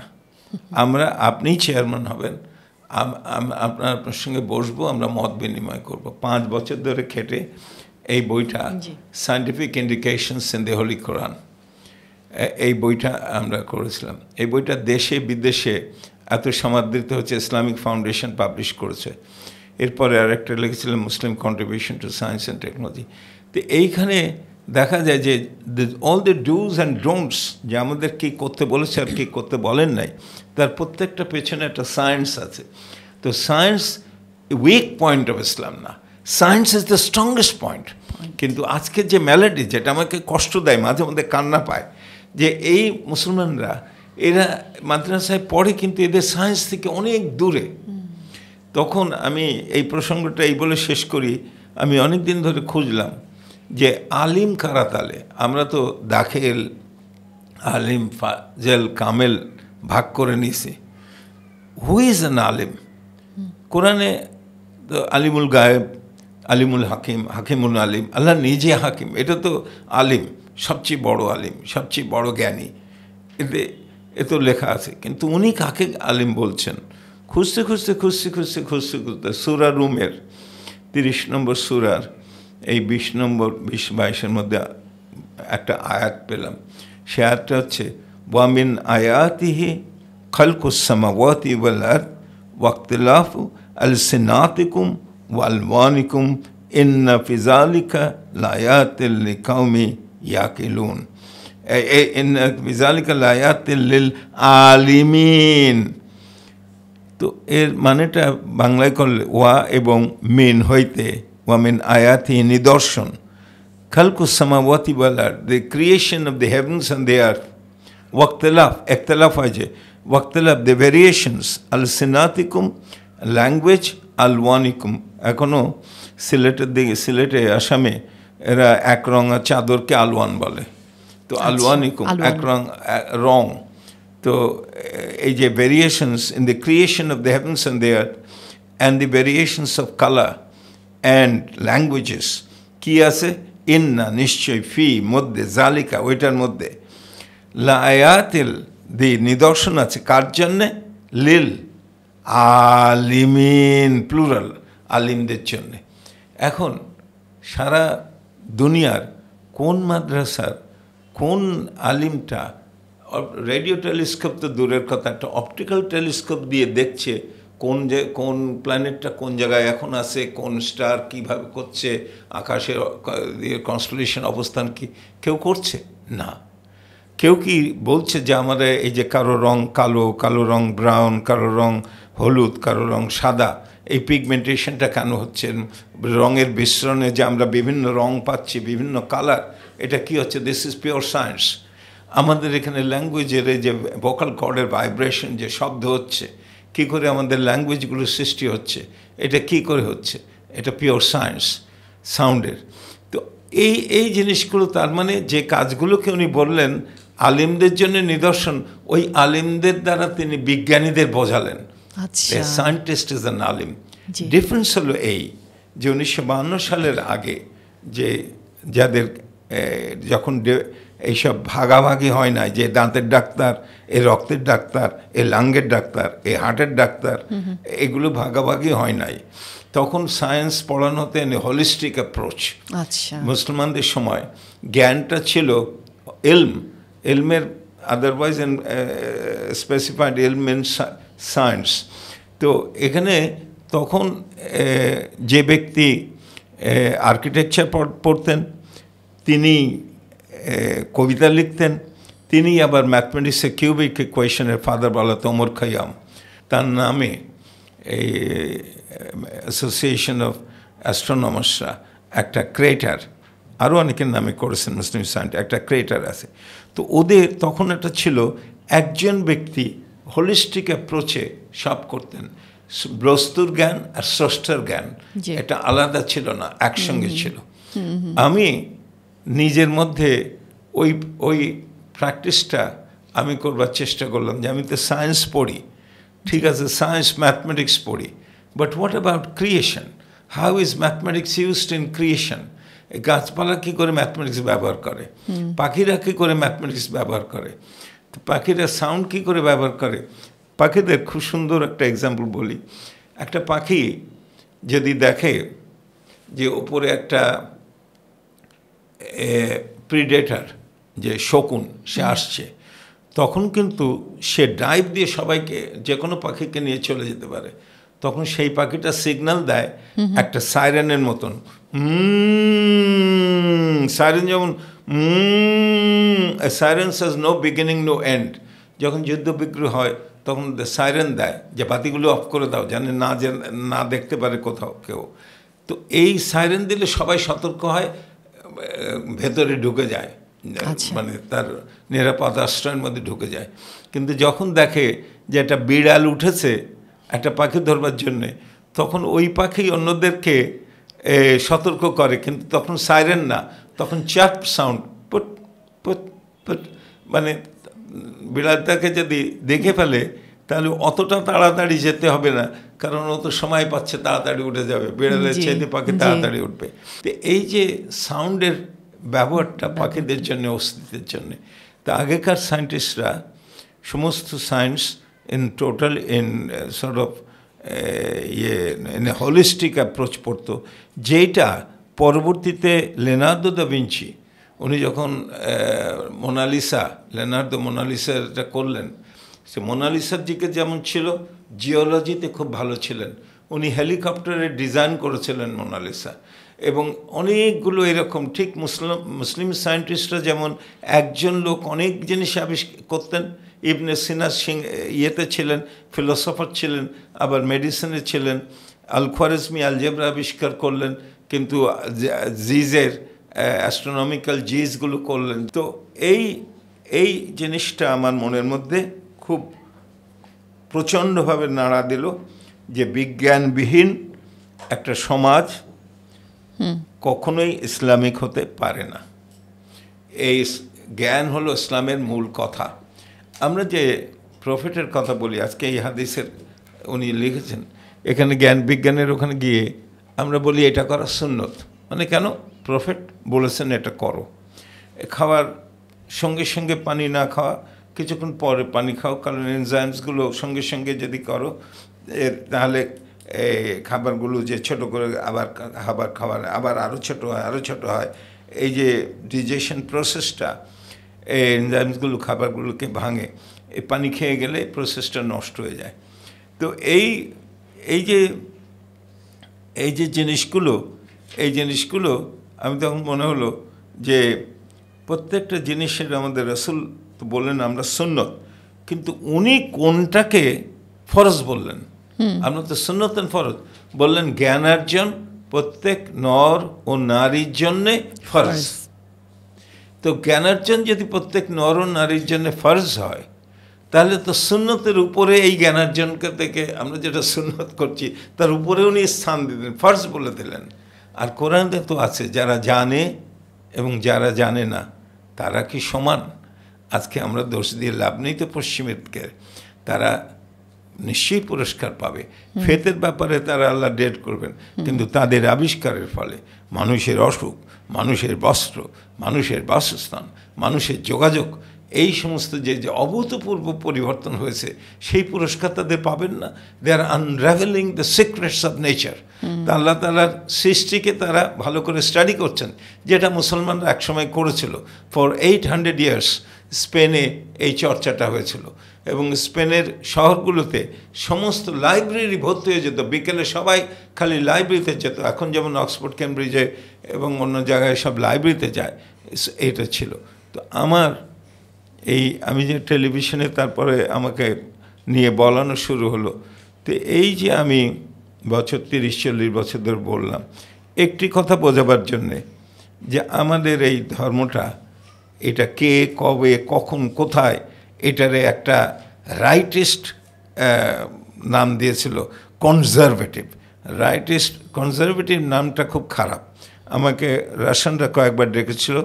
আমরা আপনি চেয়ারম্যান হবেন আপনার আপনার সঙ্গে বসবো আমরা মত বিনিময় করব পাঁচ বছর ধরে খেটে এই বইটা scientific indications in the Holy Quran এই বইটা আমরা করেছিলাম এই বইটা দেশে বিদেশে এত সমাদৃত হচ্ছে ইসলামিক ফাউন্ডেশন পাবলিশ করেছে এরপরে আরেকটা লিখেছিলাম Muslim contribution to science and technology তো এইখানে দেখা যায় যে all the dos and don'ts যে আমাদের কী করতে বলেছে আর কী করতে বলেন নাই তার প্রত্যেকটা পেছনে একটা সায়েন্স আছে তো science weak point of Islam না science is the strongest point কিন্তু আজকের যে ম্যালেডি যেটা আমাকে কষ্ট দেয় মাঝে মধ্যে কান্না পায় যে এই মুসলমানরা এরা মাদ্রাসায় পড়ে কিন্তু এদের সায়েন্স থেকে অনেক দূরে তখন আমি এই প্রসঙ্গটা এই বলে শেষ করি আমি অনেক দিন ধরে খুঁজলাম যে আলিম কারা তালে আমরা তো দাখেল আলিম ফাজেল কামেল ভাগ করে নিয়েছি হু ইজ অ্যান আলিম কোরআনে তো আলিমুল গায়েব আলিমুল হাকিম হাকিমুল আলিম আল্লাহ নিজে হাকিম এটা তো আলিম সবচে বড় আলেম সবচেয়ে বড় জ্ঞানী কিন্তু এত লেখা আছে কিন্তু উনি কাকে আলেম বলছেন খুসতে খুসতে খুসসি খুসতে খুসতে খুসতে সূরা রুমের 30 নম্বর সূরার এই 20 নম্বর 20 22 এর মধ্যে একটা আয়াত পেলাম শায়াত আছে বামিন আয়াতহি খালকুসামাওতি ওয়াল আরক তলাফ আল সিনাতিকুম ওয়াল ওয়ানিকুম ইন্ন ফি যালিকা লাআয়াতাল লিকাউমি ইয়াকিলুন আলিমিন তো এর মানেটা বাংলায় করলে ওয়া এবং মেন হইতে ওয়া মেন আয়াতি নিদর্শন খালকুসামাওয়াতি বালার the creation of the heavens and the earth ওয়াক্তলাফ একতলাফ আছে ওয়াক্তলাফ দ্য ভেরিয়েশনস আল সিনাতিকুম ল্যাঙ্গুয়েজ আলওয়ানিকুম এখনও সিলেটের দিকে সিলেটে আসামে এরা এক রঙা চাদরকে আলওয়ান বলে তো আলওয়ানিকুম এক রং রং তো এই যে variations in the creation of the heavens and the earth and the variations of colour and languages কি আছে ইন্না নিশ্চয় ফি মধ্যে জালিকা ওইটার মধ্যে লায়াতিল দি নিদর্শন আছে কার জন্যে লিল আলিমিন প্লুরাল আলিমদের জন্যে এখন সারা দুনিয়ার কোন মাদ্রাসার কোন আলিমটা রেডিও টেলিস্কোপ তো দূরের কথা একটা অপটিক্যাল টেলিস্কোপ দিয়ে দেখছে কোন যে কোন প্ল্যানেটটা কোন জায়গায় এখন আছে কোন স্টার কিভাবে করছে আকাশের ইয়ে কনস্টলেশন অবস্থান কি কেউ করছে না কেউ কি বলছে যে আমাদের এই যে কারো রং কালো কালো রং ব্রাউন কারো রং হলুদ কারো রং সাদা এই পিগমেন্টেশনটা কেন হচ্ছে রঙের মিশ্রণে যে আমরা বিভিন্ন রং পাচ্ছি বিভিন্ন কালার এটা কি হচ্ছে দিস ইজ পিওর সায়েন্স আমাদের এখানে ল্যাঙ্গুয়েজের যে ভোকাল কর্ডের ভাইব্রেশন যে শব্দ হচ্ছে কি করে আমাদের ল্যাঙ্গুয়েজগুলো সৃষ্টি হচ্ছে এটা কি করে হচ্ছে এটা পিওর সায়েন্স সাউন্ডের তো এই এই জিনিসগুলো তার মানে যে কাজগুলোকে উনি বললেন আলিমদের জন্য নিদর্শন ওই আলিমদের দ্বারা তিনি বিজ্ঞানীদের বোঝালেন সায়েন্টিস্ট ইজ দ্য আলিম ডিফারেন্স হলো এই যে উনিশশো সালের আগে যে যাদের যখন এইসব ভাগাভাগি হয় না যে দাঁতের ডাক্তার এ রক্তের ডাক্তার এ লাঙ্গের ডাক্তার এ হার্টের ডাক্তার এগুলো ভাগাভাগি হয় নাই তখন সায়েন্স পড়ানো হতে হলিস্টিক অ্যাপ্রোচ মুসলমানদের সময় জ্ঞানটা ছিল এলম এলমের আদারওয়াইজ স্পেসিফাইড এলম ইন সায়েন্স তো এখানে তখন যে ব্যক্তি আর্কিটেকচার পড়তেন তিনি কবিতা লিখতেন তিনি আবার ম্যাথমেটিক্সে কিউবিক কোয়েশনের ফাদার বলা তোমর খাইয়াম তার নামে এই অ্যাসোসিয়েশন অফ অ্যাস্ট্রোনমার্সরা একটা ক্রেটার আরও অনেকের নামে করেছেন মুসলিম সায়েন্ট একটা ক্রেটার আছে তো ওদের তখন একটা ছিল একজন ব্যক্তি হোলিস্টিক অ্যাপ্রোচে সব করতেন বস্তুর জ্ঞান আর স্রষ্টার জ্ঞান এটা আলাদা ছিল না একসঙ্গে ছিল আমি নিজের মধ্যে ওই ওই প্র্যাকটিসটা আমি করবার চেষ্টা করলাম যে আমি তো সায়েন্স পড়ি ঠিক আছে সায়েন্স ম্যাথমেটিক্স পড়ি but what about creation how is mathematics used in creation গাছপালা কী করে ম্যাথমেটিক্স ব্যবহার করে পাখিরা কী করে ম্যাথমেটিক্স ব্যবহার করে তো পাখিরা সাউন্ড কী করে ব্যবহার করে পাখিদের খুব সুন্দর একটা এক্সাম্পল বলি একটা পাখি যদি দেখে যে ওপরে একটা প্রিডেটার যে শকুন সে আসছে তখন কিন্তু সে ডাইভ দিয়ে সবাইকে যে কোনো পাখিকে নিয়ে চলে যেতে পারে তখন সেই পাখিটা সিগনাল দেয় একটা সাইরেনের মতন সাইরেন যেমন সাইরেন সাজ নো বিগিনিং নো এন্ড যখন যুদ্ধ বিগ্রহ হয় তখন সাইরেন দেয় যে বাতিগুলো অফ করে দাও জানে না যে না দেখতে পারে কোথাও কেউ তো এই সাইরেন দিলে সবাই সতর্ক হয় ভেতরে ঢুকে যায় আচ্ছা। মানে তার নিরাপদ আশ্রয়ের মধ্যে ঢুকে যায় কিন্তু যখন দেখে যে একটা বিড়াল উঠেছে একটা পাখি ধরবার জন্যে তখন ওই পাখি অন্যদেরকে সতর্ক করে কিন্তু তখন সাইরেন না তখন চ্যাপ সাউন্ড পুট পুট পুট মানে বিড়ালটাকে যদি দেখে ফেলে তাহলে অতটা তাড়াতাড়ি যেতে হবে না কারণ ও তো সময় পাচ্ছে তাড়াতাড়ি উঠে যাবে বিড়ালের চাইতে পাখি তাড়াতাড়ি উঠবে তো এই যে সাউন্ডের ব্যবহারটা আচ্ছা। পাখিদের জন্য অস্তিত্বের জন্য তা আগেকার সায়েন্টিস্টরা সমস্ত science in total in sort of ইয়ে হলিস্টিক অ্যাপ্রোচ পড়তো যেইটা পরবর্তীতে লেনার্দো দা ভিঞ্চি উনি যখন মোনালিসা লেনার্দো মোনালিসাটা করলেন সে মোনালিসার দিকে যেমন ছিল জিওলজিতে খুব ভালো ছিলেন উনি হেলিকপ্টারে ডিজাইন করেছিলেন মোনালিসা এবং অনেকগুলো এরকম ঠিক মুসলিম মুসলিম সায়েন্টিস্টরা যেমন একজন লোক অনেক জিনিস আবিষ্কার করতেন ইবনে সিনা সিং ইয়েতে ছিলেন ফিলোসফার ছিলেন আবার মেডিসিনে ছিলেন আল আলজেবরা আবিষ্কার করলেন কিন্তু জিজের অ্যাস্ট্রোনমিক্যাল জিজগুলো করলেন তো এই এই জিনিসটা আমার মনের মধ্যে খুব প্রচণ্ডভাবে নাড়া দিল যে বিজ্ঞানবিহীন একটা সমাজ কখনোই ইসলামিক হতে পারে না এই জ্ঞান হলো ইসলামের মূল কথা আমরা যে প্রফিটের কথা বলি আজকে এই হাদিসের উনি লিখেছেন এখানে জ্ঞান বিজ্ঞানের ওখানে গিয়ে আমরা বলি এটা করা সুন্নত মানে কেন প্রফেট বলেছেন এটা করো খাওয়ার সঙ্গে সঙ্গে পানি না খাওয়া কিছুক্ষণ পরে পানি খাও কারণ এনজাইমসগুলো সঙ্গে সঙ্গে যদি করো এর তাহলে খাবারগুলো যে ছোট করে আবার খাবার খাবার আবার আরও ছোট হয় আরও ছোট হয় এই যে ডিজেশন প্রসেসটা এই এনজাইমসগুলো খাবারগুলোকে ভাঙে এই পানি খেয়ে গেলে প্রসেসটা নষ্ট হয়ে যায় তো এই এই যে এই যে জিনিসগুলো এই জিনিসগুলো আমি তখন মনে হলো যে প্রত্যেকটা জিনিসের আমাদের রসুল তো বললেন আমরা সুন্নত কিন্তু উনি কোনটাকে ফরজ বললেন আপনার তো সুন্নতন ফরজ বললেন জ্ঞানার্জন প্রত্যেক নর ও নারীর জন্যে ফরজ তো জ্ঞানার্জন যদি প্রত্যেক নর ও নারীর জন্য ফরজ হয় তাহলে তো সুন্নতের উপরে এই জ্ঞানার্জনকে থেকে আমরা যেটা সুন্নত করছি তার উপরে উনি স্থান দিলেন ফার্স বলে দিলেন আর কোরআনে তো আছে যারা জানে এবং যারা জানে না তারা কি সমান আজকে আমরা দোষ দিয়ে লাভ নেই তো পশ্চিমেরকে তারা নিশ্চয়ই পুরস্কার পাবে ফেতের ব্যাপারে তারা আল্লাহ ডেট করবেন কিন্তু তাদের আবিষ্কারের ফলে মানুষের অসুখ মানুষের বস্ত্র মানুষের বাসস্থান মানুষের যোগাযোগ এই সমস্ত যে যে অভূতপূর্ব পরিবর্তন হয়েছে সেই পুরস্কার তাদের পাবেন না they are unravelling the secrets of nature আল্লাহ তালার সৃষ্টিকে তারা ভালো করে স্টাডি করছেন যেটা মুসলমানরা একসময় করেছিল ফর এইট হান্ড্রেড ইয়ার্স স্পেনে এই চর্চাটা হয়েছিল এবং স্পেনের শহরগুলোতে সমস্ত লাইব্রেরি ভর্তি হয়ে যেত বিকেলে সবাই খালি লাইব্রেরিতে যেত এখন যেমন অক্সফোর্ড কেমব্রিজে এবং অন্য জায়গায় সব লাইব্রেরিতে যায় এটা ছিল তো আমার এই আমি যে টেলিভিশনে তারপরে আমাকে নিয়ে বলানো শুরু হলো তো এই যে আমি বছর তিরিশ চল্লিশ বছর ধরে বললাম একটি কথা বোঝাবার জন্যে যে আমাদের এই ধর্মটা এটা কে কবে কখন কোথায় এটারে একটা রাইটিস্ট নাম দিয়েছিল কনজারভেটিভ রাইটিস্ট কনজারভেটিভ নামটা খুব খারাপ আমাকে রাশানরা কয়েকবার ডেকেছিল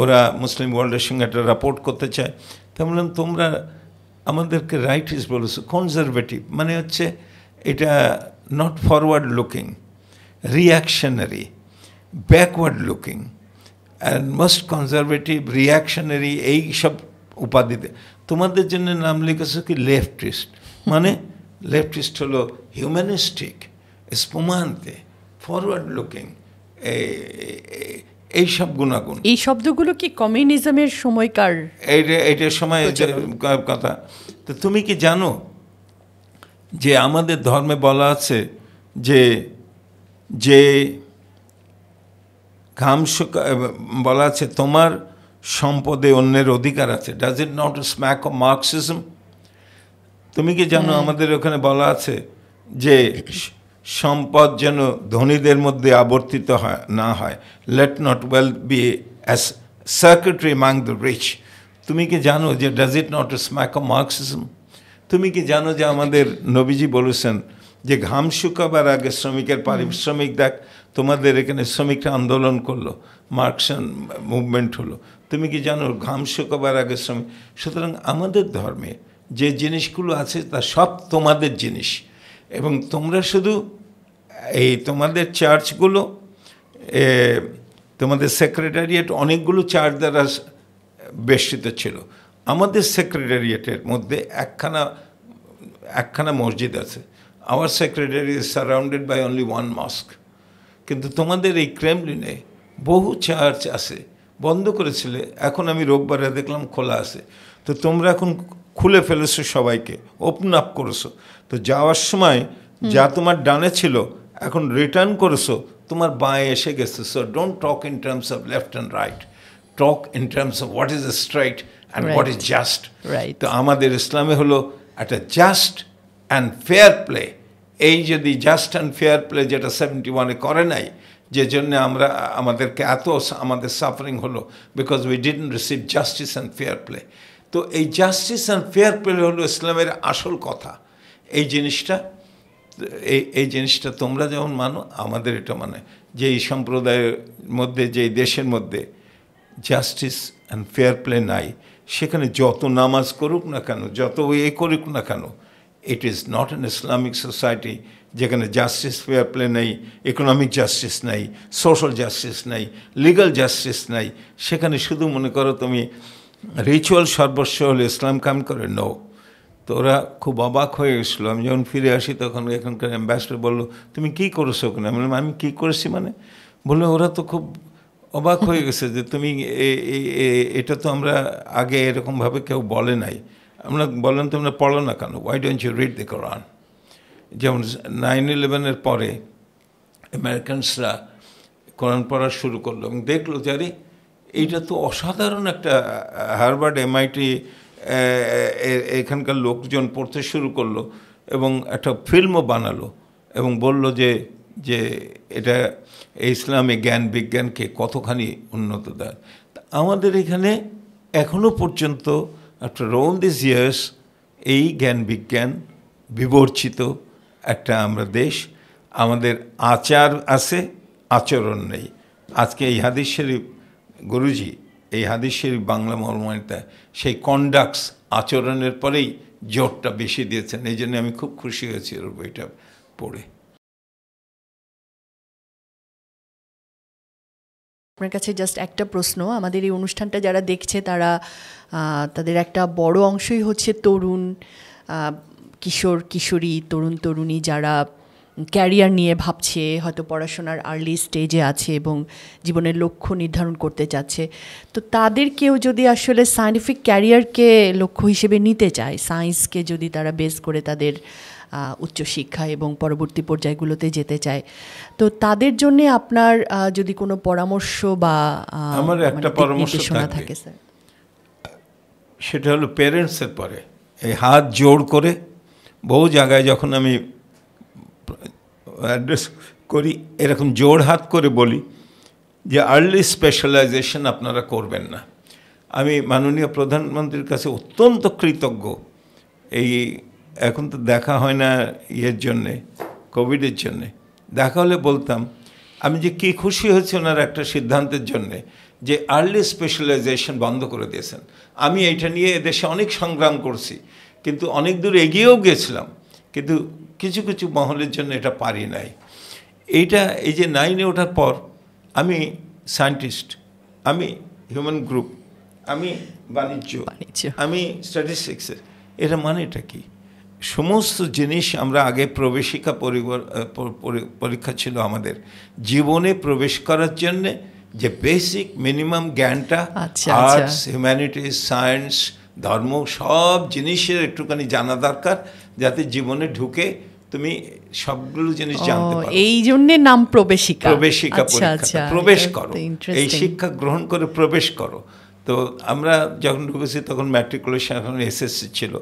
ওরা মুসলিম ওয়ার্ল্ডের সঙ্গে একটা রাপোর্ট করতে চায় তা বললাম তোমরা আমাদেরকে রাইটিস্ট বলেছো কনজারভেটিভ মানে হচ্ছে এটা not forward looking reactionary backward looking and most conservative reactionary এই সব উপাধিতে তোমাদের জন্য নাম লিখেছো কি লেফটিস্ট মানে লেফটিস্ট হলো হিউম্যানিস্টিক স্পমান্তে ফরওয়ার্ড লুকিং এই সব গুণাগুণ এই শব্দগুলো কি কমিউনিজমের সময়কার এইটার সময় কথা তো তুমি কি জানো যে আমাদের ধর্মে বলা আছে যে যে ঘাম বলা আছে তোমার সম্পদে অন্যের অধিকার আছে does it not smack of Marxism তুমি কি জানো আমাদের ওখানে বলা আছে যে সম্পদ যেন ধনীদের মধ্যে আবর্তিত হয় না হয় let not wealth be as circuitry among the rich তুমি কি জানো যে does it not smack of Marxism তুমি কি জানো যে আমাদের নবীজি বলেছেন যে ঘাম শুকাবার আগে শ্রমিকের পারিশ্রমিক দেখ তোমাদের এখানে শ্রমিকরা আন্দোলন করলো মার্কস মুভমেন্ট হলো তুমি কি জানো ঘাম শুকাবার আগে শ্রমিক সুতরাং আমাদের ধর্মে যে জিনিসগুলো আছে তা সব তোমাদের জিনিস এবং তোমরা শুধু এই তোমাদের চার্চগুলো তোমাদের সেক্রেটারিয়েট অনেকগুলো চার্চ দ্বারা বেষ্টিত ছিল আমাদের সেক্রেটারিয়েটের মধ্যে একখানা একখানা মসজিদ আছে our secretary is surrounded by only one mosque কিন্তু তোমাদের এই ক্রেমলিনে বহু চার্চ আছে বন্ধ করেছিলে এখন আমি রোববারে দেখলাম খোলা আছে তো তোমরা এখন খুলে ফেলেছো সবাইকে ওপেন আপ করেছো তো যাওয়ার সময় যা তোমার ডানে ছিল এখন রিটার্ন করেছো তোমার বাঁয়ে এসে গেছে so don't talk in terms of left and right talk in terms of what is straight and what is just তো আমাদের ইসলামে হলো একটা জাস্ট অ্যান্ড ফেয়ার প্লে এই যদি জাস্ট অ্যান্ড ফেয়ার প্লে যেটা সেভেন্টি ওয়ানে করে নাই যে জন্যে আমরা আমাদেরকে এত আমাদের সাফারিং হলো because we didn't receive justice and fair play তো এই জাস্টিস অ্যান্ড ফেয়ার প্লে হলো ইসলামের আসল কথা এই জিনিসটা এই এই জিনিসটা তোমরা যেমন মানো আমাদের এটা মানে যে এই সম্প্রদায়ের মধ্যে যে দেশের মধ্যে জাস্টিস অ্যান্ড ফেয়ার প্লে নাই সেখানে যত নামাজ করুক না কেন যত এ করুক না কেন it is not an Islamic society যেখানে জাস্টিস ফেয়ার প্লে নেই ইকোনমিক জাস্টিস নেই সোশ্যাল জাস্টিস নেই লিগাল জাস্টিস নেই সেখানে শুধু মনে করো তুমি রিচুয়াল সর্বস্ব হলে ইসলাম কাম করে নো তো ওরা খুব অবাক হয়ে গেছিলো আমি যখন ফিরে আসি তখন এখানকার অ্যাম্বাসডার বললো তুমি কি করেছো ওখানে আমি বললাম আমি কী করেছি মানে বললো ওরা তো খুব অবাক হয়ে গেছে যে তুমি এটা তো আমরা আগে এরকমভাবে কেউ বলে নাই আমরা বললাম তোমরা পড়ো না কেন why don't you read the Quran যেমন নাইন ইলেভেনের পরে আমেরিকানসরা কোরআন পড়া শুরু করলো এবং দেখলো যে আরে এইটা তো অসাধারণ একটা হারবার্ড এমআইটি এখানকার লোকজন পড়তে শুরু করলো এবং একটা ফিল্মও বানালো এবং বলল যে যে এটা ইসলামে জ্ঞান বিজ্ঞানকে কতখানি উন্নত দেয় আমাদের এখানে এখনও পর্যন্ত আফটার অল দিস ইয়ার্স এই জ্ঞান বিজ্ঞান বিবর্চিত একটা আমরা দেশ আমাদের আচার আছে আচরণ নেই আজকে এই হাদিস শরীফ গুরুজি এই হাদিসের বাংলা মর্মানিতা সেই কন্ডাক্টস আচরণের পরেই জোরটা বেশি দিয়েছেন এই জন্য আমি খুব খুশি হয়েছি ওর বইটা পড়ে আপনার কাছে জাস্ট একটা প্রশ্ন আমাদের এই অনুষ্ঠানটা যারা দেখছে তারা তাদের একটা বড় অংশই হচ্ছে তরুণ কিশোর কিশোরী তরুণ তরুণী যারা ক্যারিয়ার নিয়ে ভাবছে হয়তো পড়াশোনার আর্লি স্টেজে আছে এবং জীবনের লক্ষ্য নির্ধারণ করতে চাচ্ছে তো তাদের কেউ যদি আসলে সায়েন্টিফিক ক্যারিয়ারকে লক্ষ্য হিসেবে নিতে চায় সায়েন্সকে যদি তারা বেস করে তাদের উচ্চশিক্ষা এবং পরবর্তী পর্যায়গুলোতে যেতে চায় তো তাদের জন্য আপনার যদি কোনো পরামর্শ বা আমার একটা মানে পরামর্শ থাকে স্যার সেটা হলো প্যারেন্টসের পরে এই হাত জোর করে বহু জায়গায় যখন আমি অ্যাড্রেস করি এরকম জোর হাত করে বলি যে আর্লি স্পেশালাইজেশন আপনারা করবেন না আমি মাননীয় প্রধানমন্ত্রীর কাছে অত্যন্ত কৃতজ্ঞ এই এখন তো দেখা হয় না ইয়ের জন্যে কোভিডের জন্যে দেখা হলে বলতাম আমি যে কী খুশি হয়েছি ওনার একটা সিদ্ধান্তের জন্যে যে আর্লি স্পেশালাইজেশন বন্ধ করে দিয়েছেন আমি এটা নিয়ে এদেশে অনেক সংগ্রাম করছি কিন্তু অনেক দূর এগিয়েও গেছিলাম কিন্তু কিছু কিছু মহলের জন্য এটা পারি নাই এইটা এই যে নাইনে ওঠার পর আমি সায়েন্টিস্ট আমি হিউম্যান গ্রুপ আমি বাণিজ্য আমি স্ট্যাটিস্টিক্সের এটা মানেটা কি সমস্ত জিনিস আমরা আগে প্রবেশিকা পরীক্ষা ছিল আমাদের জীবনে প্রবেশ করার জন্যে যে বেসিক মিনিমাম জ্ঞানটা আর্টস হিউম্যানিটিস সায়েন্স ধর্ম সব জিনিসের একটুখানি জানা দরকার যাতে জীবনে ঢুকে তুমি সবগুলো জিনিস জানতে পারো এই জন্য নাম প্রবেশিকা প্রবেশিকা আচ্ছা, পরীক্ষা আচ্ছা, প্রবেশ করো এই শিক্ষা গ্রহণ করে প্রবেশ করো তো আমরা যখন ঢুকেছি তখন ম্যাট্রিকুলেশন এখন এসএসসি ছিল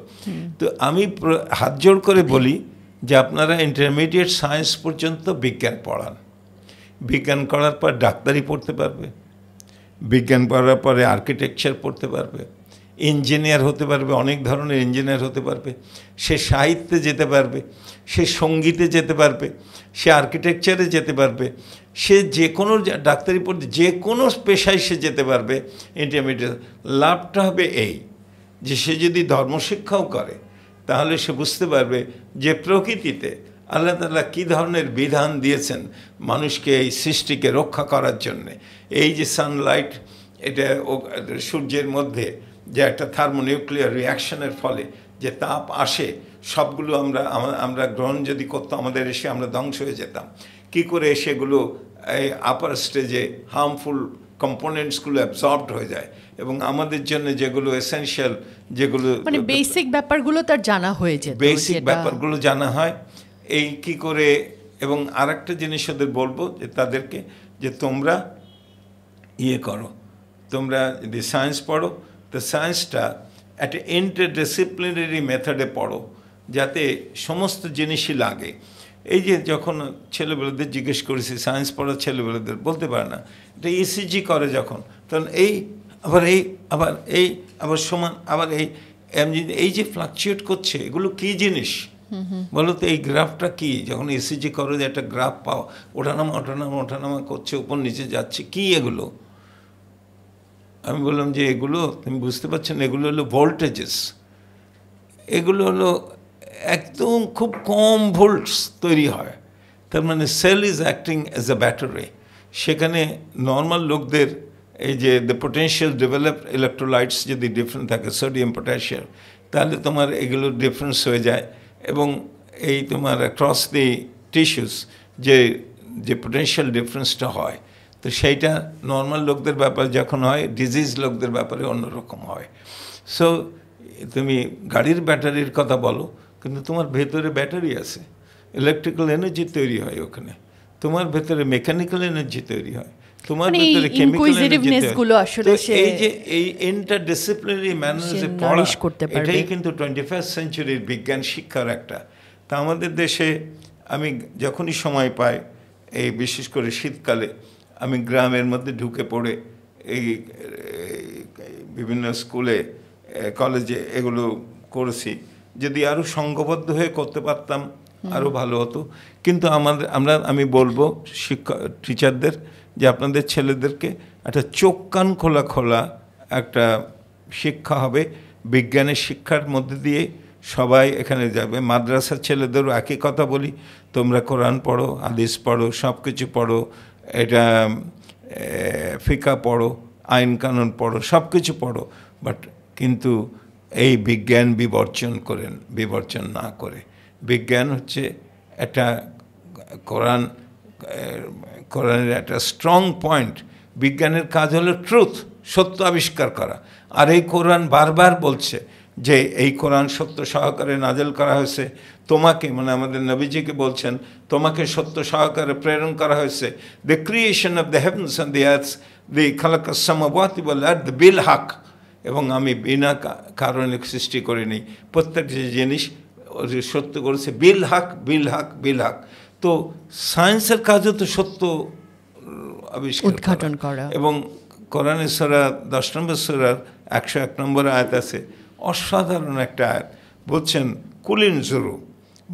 তো আমি হাত জোর করে বলি যে আপনারা ইন্টারমিডিয়েট সায়েন্স পর্যন্ত বিজ্ঞান পড়ান বিজ্ঞান করার পর ডাক্তারি পড়তে পারবে বিজ্ঞান পড়ার পরে আর্কিটেকচার পড়তে পারবে ইঞ্জিনিয়ার হতে পারবে অনেক ধরনের ইঞ্জিনিয়ার হতে পারবে সে সাহিত্যে যেতে পারবে সে সঙ্গীতে যেতে পারবে সে আর্কিটেকচারে যেতে পারবে সে যে কোনো ডাক্তারি পড়তে যে কোনো পেশায় সে যেতে পারবে ইন্টারমিডিয়েট লাভটা হবে এই যে সে যদি ধর্মশিক্ষাও করে তাহলে সে বুঝতে পারবে যে প্রকৃতিতে আল্লাহ তালা কী ধরনের বিধান দিয়েছেন মানুষকে এই সৃষ্টিকে রক্ষা করার জন্যে এই যে সানলাইট এটা সূর্যের মধ্যে যে একটা থার্মোনিউক্লিয়ার রিয়াকশনের ফলে যে তাপ আসে সবগুলো আমরা আমরা গ্রহণ যদি করতো আমাদের এসে আমরা ধ্বংস হয়ে যেতাম কি করে সেগুলো এই আপার স্টেজে হার্মফুল কম্পোনেন্টসগুলো অ্যাবজর্বড হয়ে যায় এবং আমাদের জন্য যেগুলো এসেনশিয়াল যেগুলো মানে বেসিক ব্যাপারগুলো তার জানা হয়ে যায় বেসিক ব্যাপারগুলো জানা হয় এই কি করে এবং আরেকটা জিনিস ওদের বলবো যে তাদেরকে যে তোমরা ইয়ে করো তোমরা যদি সায়েন্স পড়ো তো সায়েন্সটা একটা ইন্টারডিসিপ্লিনারি মেথডে পড়ো যাতে সমস্ত জিনিসই লাগে এই যে যখন ছেলেবেলাদের জিজ্ঞেস করেছি সায়েন্স পড়া ছেলেবেলাদের বলতে পারে না এটা ইসিজি e করে যখন তখন এই আবার এই আবার এই আবার সমান আবার এই এই যে ফ্লাকচুয়েট করছে এগুলো কি জিনিস বলো তো এই গ্রাফটা কি যখন এসিজি e করো যে একটা গ্রাফ পাও ওঠানামা ওঠানামা ওঠানামা করছে উপর নিচে যাচ্ছে কি এগুলো আমি বললাম যে এগুলো তুমি বুঝতে পারছেন এগুলো হলো ভোল্টেজেস এগুলো হলো একদম খুব কম ভোল্টস তৈরি হয় তার মানে cell is acting as a battery সেখানে নর্মাল লোকদের এই যে দ্য পোটেন্সিয়াল ডেভেলপ ইলেকট্রোলাইটস যদি ডিফারেন্ট থাকে সোডিয়াম পটাশিয়াম তাহলে তোমার এগুলো ডিফারেন্স হয়ে যায় এবং এই তোমার ক্রস দি টিস্যুস যে যে পোটেন্সিয়াল ডিফারেন্সটা হয় তো সেইটা নর্মাল লোকদের ব্যাপারে যখন হয় ডিজিজ লোকদের ব্যাপারে অন্যরকম হয় সো তুমি গাড়ির ব্যাটারির কথা বলো কিন্তু তোমার ভেতরে ব্যাটারি আছে ইলেকট্রিক্যাল এনার্জি তৈরি হয় ওখানে তোমার ভেতরে মেকানিক্যাল এনার্জি তৈরি হয় মানে বিজ্ঞান শিক্ষার একটা তা আমাদের দেশে আমি যখনই সময় পাই এই বিশেষ করে শীতকালে আমি গ্রামের মধ্যে ঢুকে পড়ে এই বিভিন্ন স্কুলে কলেজে এগুলো করেছি যদি আরও সংঘবদ্ধ হয়ে করতে পারতাম আরও ভালো হতো কিন্তু আমাদের আমরা আমি বলবো শিক্ষক টিচারদের যে আপনাদের ছেলেদেরকে একটা চোখ কান খোলা খোলা একটা শিক্ষা হবে বিজ্ঞানের শিক্ষার মধ্যে দিয়ে সবাই এখানে যাবে মাদ্রাসার ছেলেদেরও একই কথা বলি তোমরা কোরআন পড়ো আদিস পড়ো সব কিছু পড়ো এটা ফিকা পড়ো আইন কানুন পড়ো সব কিছু পড়ো বাট কিন্তু এই বিজ্ঞান বিবর্জন করেন বিবর্জন না করে বিজ্ঞান হচ্ছে একটা কোরআন কোরআনের একটা স্ট্রং পয়েন্ট বিজ্ঞানের কাজ হলো ট্রুথ সত্য আবিষ্কার করা আর এই কোরআন বারবার বলছে যে এই কোরআন সত্য সহকারে নাজেল করা হয়েছে তোমাকে মানে আমাদের নবীজিকে বলছেন তোমাকে সত্য সহকারে প্রেরণ করা হয়েছে the creation of the heavens and the earth the খালাকাসমবাতি বল দ্য বিল হাক এবং আমি বিনা কারণে সৃষ্টি করিনি প্রত্যেকটি জিনিস সত্য করেছে বিল হাক বিল হাক বিল হাক তো সায়েন্সের কাজও তো সত্য আবিষ্কার উদ্ঘাটন করা এবং কোরআনে সরা দশ নম্বর সরার একশো এক নম্বর আয়াত আছে অসাধারণ একটা আয়াত বলছেন কুলিন জরু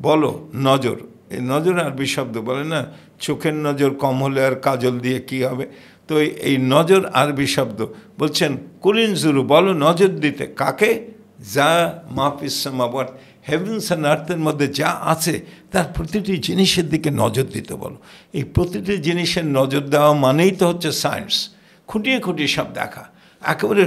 বলো নজর এই নজর আরবি শব্দ বলে না চোখের নজর কম হলে আর কাজল দিয়ে কি হবে তো এই নজর আরবি শব্দ বলছেন কুলিন জুরু বলো নজর দিতে কাকে যা মাফিসামাবাদ হেভেন্স অ্যান্ড আর্থের মধ্যে যা আছে তার প্রতিটি জিনিসের দিকে নজর দিতে বলো এই প্রতিটি জিনিসের নজর দেওয়া মানেই তো হচ্ছে সায়েন্স খুঁটিয়ে খুঁটিয়ে সব দেখা একেবারে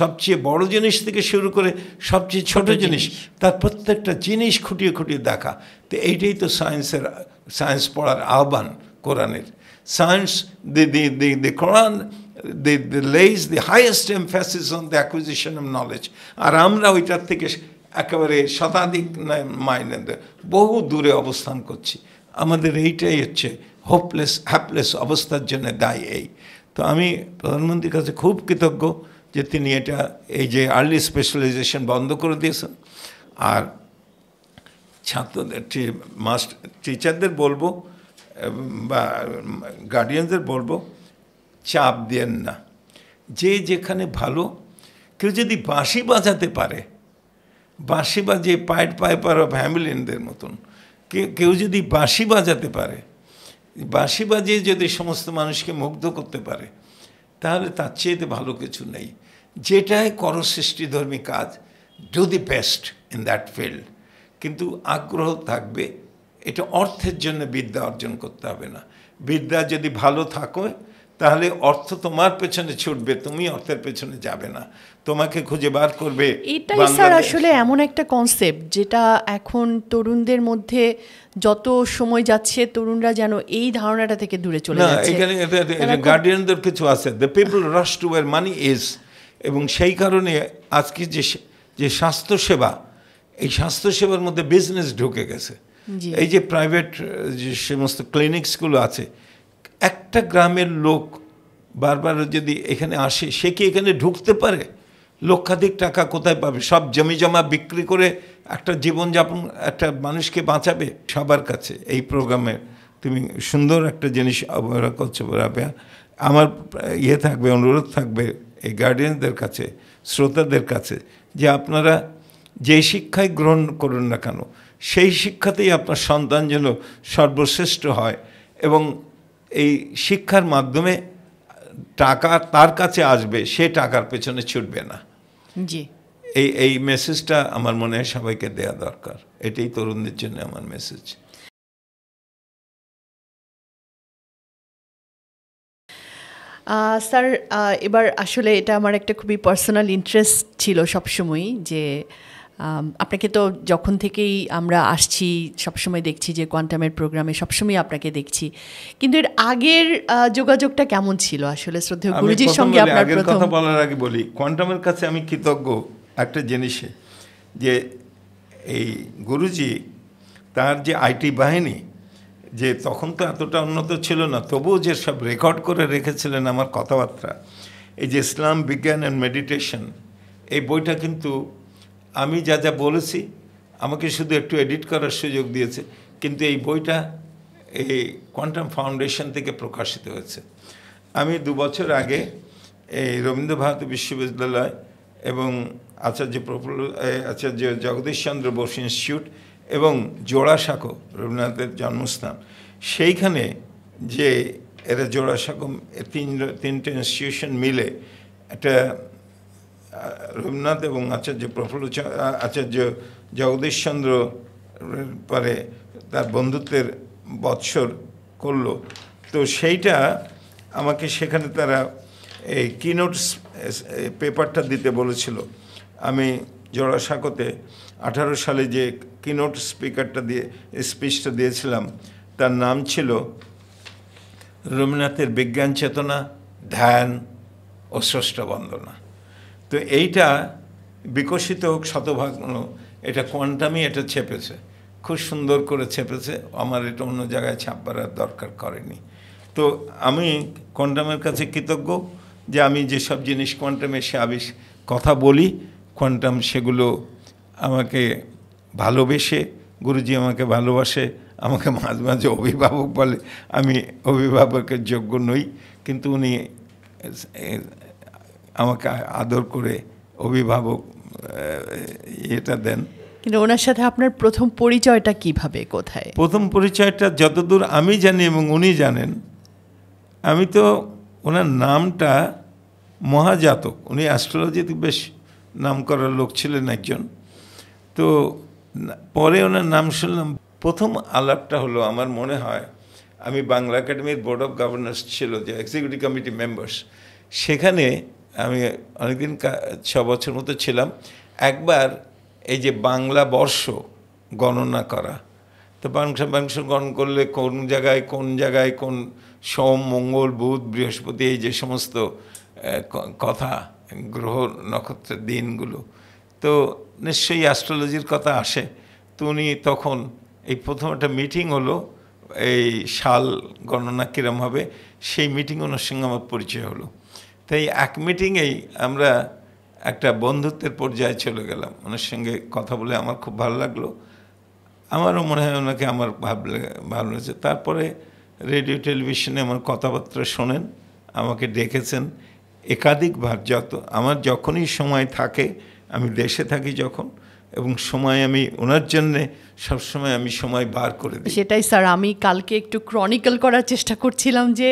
সবচেয়ে বড় জিনিস থেকে শুরু করে সবচেয়ে ছোট জিনিস তার প্রত্যেকটা জিনিস খুঁটিয়ে খুঁটিয়ে দেখা তো এইটাই তো সায়েন্সের সায়েন্স পড়ার আহ্বান কোরআনের science the the the the Quran the the lays the highest emphasis on the acquisition of knowledge আর আমরা ওইটার থেকে একেবারে শতাধিক মাইনে বহু দূরে অবস্থান করছি আমাদের এইটাই হচ্ছে হোপলেস হ্যাপলেস অবস্থার জন্য দায় এই তো আমি প্রধানমন্ত্রীর কাছে খুব কৃতজ্ঞ যে তিনি এটা এই যে আর্লি স্পেশালাইজেশন বন্ধ করে দিয়েছেন আর ছাত্রদের মাস্টার টিচারদের বলবো বা গার্ডিয়ানদের বলবো চাপ দেন না যে যেখানে ভালো কেউ যদি বাঁশি বাজাতে পারে বাঁশি বাজে পায়ের পাইপার অফ ফ্যামিলিনদের মতন কেউ যদি বাঁশি বাজাতে পারে বাঁশি বাজিয়ে যদি সমস্ত মানুষকে মুগ্ধ করতে পারে তাহলে তার চেয়েতে ভালো কিছু নেই যেটাই করো সৃষ্টিধর্মী কাজ do the best in that field কিন্তু আগ্রহ থাকবে এটা অর্থের জন্য বিদ্যা অর্জন করতে হবে না বিদ্যা যদি ভালো থাকো তাহলে অর্থ তোমার পেছনে ছুটবে তুমি অর্থের পেছনে যাবে না তোমাকে খুঁজে বার করবে এটাই স্যার আসলে এমন একটা কনসেপ্ট যেটা এখন তরুণদের মধ্যে যত সময় যাচ্ছে তরুণরা যেন এই ধারণাটা থেকে দূরে চলে যাচ্ছে এখানে গার্ডিয়ানদের কিছু আছে the people rush to where money is এবং সেই কারণে আজকে যে যে স্বাস্থ্যসেবা এই স্বাস্থ্যসেবার মধ্যে বিজনেস ঢুকে গেছে এই যে প্রাইভেট যে সমস্ত ক্লিনিক্সগুলো আছে একটা গ্রামের লোক বারবার যদি এখানে আসে সে কি এখানে ঢুকতে পারে লক্ষাধিক টাকা কোথায় পাবে সব জমি জমা বিক্রি করে একটা জীবনযাপন একটা মানুষকে বাঁচাবে সবার কাছে এই প্রোগ্রামে তুমি সুন্দর একটা জিনিস অবহেলা করছো রাবিয়া আমার ইয়ে থাকবে অনুরোধ থাকবে এই গার্ডিয়ানদের কাছে শ্রোতাদের কাছে যে আপনারা যে শিক্ষায় গ্রহণ করুন না কেন সেই শিক্ষাতেই আপনার সন্তান যেন সর্বশ্রেষ্ঠ হয় এবং এই শিক্ষার মাধ্যমে টাকা তার কাছে আসবে সে টাকার পেছনে ছুটবে না জি এই এই মেসেজটা আমার মনে হয় সবাইকে দেওয়া দরকার এটাই তরুণদের জন্য আমার মেসেজ স্যার এবার আসলে এটা আমার একটা খুবই পার্সোনাল ইন্টারেস্ট ছিল সবসময়ই যে আপনাকে তো যখন থেকেই আমরা আসছি সবসময় দেখছি যে কোয়ান্টামের প্রোগ্রামে সবসময় আপনাকে দেখছি কিন্তু এর আগের যোগাযোগটা কেমন ছিল আসলে শ্রদ্ধেয় গুরুজির সঙ্গে আপনার কথা বলার আগে বলি কোয়ান্টামের কাছে আমি কৃতজ্ঞ একটা জিনিসে যে এই গুরুজি তার যে আইটি বাহিনী যে তখন তো এতটা উন্নত ছিল না তবুও যে সব রেকর্ড করে রেখেছিলেন আমার কথাবার্তা এই যে ইসলাম বিজ্ঞান অ্যান্ড মেডিটেশন এই বইটা কিন্তু আমি যা যা বলেছি আমাকে শুধু একটু এডিট করার সুযোগ দিয়েছে কিন্তু এই বইটা এই কোয়ান্টাম ফাউন্ডেশন থেকে প্রকাশিত হয়েছে আমি দু বছর আগে এই রবীন্দ্র ভারতী বিশ্ববিদ্যালয় এবং আচার্য প্রফুল্ল আচার্য জগদীশচন্দ্র বোস ইনস্টিটিউট এবং জোড়াসাঁকো রবীন্দ্রনাথের জন্মস্থান সেইখানে যে এরা জোড়াশাখো তিন তিনটে ইনস্টিটিউশন মিলে একটা রবীন্দ্রনাথ এবং আচার্য প্রফুল্ল আচার্য জগদীশচন্দ্র পরে তার বন্ধুত্বের বৎসর করল তো সেইটা আমাকে সেখানে তারা এই কিনোটস পেপারটা দিতে বলেছিল আমি জোড়াসাঁকোতে আঠারো সালে যে কিনোট স্পিকারটা দিয়ে স্পিচটা দিয়েছিলাম তার নাম ছিল রবীন্দ্রনাথের বিজ্ঞান চেতনা ধ্যান ও স্রষ্টা বন্দনা তো এইটা বিকশিত হোক শতভাগ এটা কোয়ান্টামই এটা ছেপেছে খুব সুন্দর করে ছেপেছে আমার এটা অন্য জায়গায় ছাপবার দরকার করেনি তো আমি কোয়ান্টামের কাছে কৃতজ্ঞ যে আমি যেসব জিনিস কোয়ান্টামে সে আবিষ কথা বলি কোয়ান্টাম সেগুলো আমাকে ভালোবেসে গুরুজি আমাকে ভালোবাসে আমাকে মাঝে মাঝে অভিভাবক বলে আমি অভিভাবকের যোগ্য নই কিন্তু উনি আমাকে আদর করে অভিভাবক এটা দেন কিন্তু ওনার সাথে আপনার প্রথম পরিচয়টা কিভাবে কোথায় প্রথম পরিচয়টা যতদূর আমি জানি এবং উনি জানেন আমি তো ওনার নামটা মহাজাতক উনি অ্যাস্ট্রোলজিতে বেশ নাম করা লোক ছিলেন একজন তো পরে ওনার নাম শুনলাম প্রথম আলাপটা হলো আমার মনে হয় আমি বাংলা একাডেমির বোর্ড অফ গভর্নর্স ছিল যে এক্সিকিউটিভ কমিটি মেম্বার্স সেখানে আমি অনেকদিন ছ বছর মতো ছিলাম একবার এই যে বাংলা বর্ষ গণনা করা তো বাংশা বাংশ গণন করলে কোন জায়গায় কোন জায়গায় কোন সোম মঙ্গল বুধ বৃহস্পতি এই যে সমস্ত কথা গ্রহ নক্ষত্রের দিনগুলো তো নিশ্চয়ই অ্যাস্ট্রোলজির কথা আসে তো উনি তখন এই প্রথম একটা মিটিং হলো এই সাল গণনা কীরম হবে সেই মিটিং ওনার সঙ্গে আমার পরিচয় হলো তাই এক মিটিংয়েই আমরা একটা বন্ধুত্বের পর্যায়ে চলে গেলাম ওনার সঙ্গে কথা বলে আমার খুব ভালো লাগলো আমারও মনে হয় ওনাকে আমার ভাবলে ভালো লেগেছে তারপরে রেডিও টেলিভিশনে আমার কথাবার্তা শোনেন আমাকে ডেকেছেন একাধিকবার যত আমার যখনই সময় থাকে আমি দেশে থাকি যখন এবং সময় আমি ওনার জন্যে সবসময় আমি সময় বার করে দিই সেটাই স্যার আমি কালকে একটু ক্রনিকল করার চেষ্টা করছিলাম যে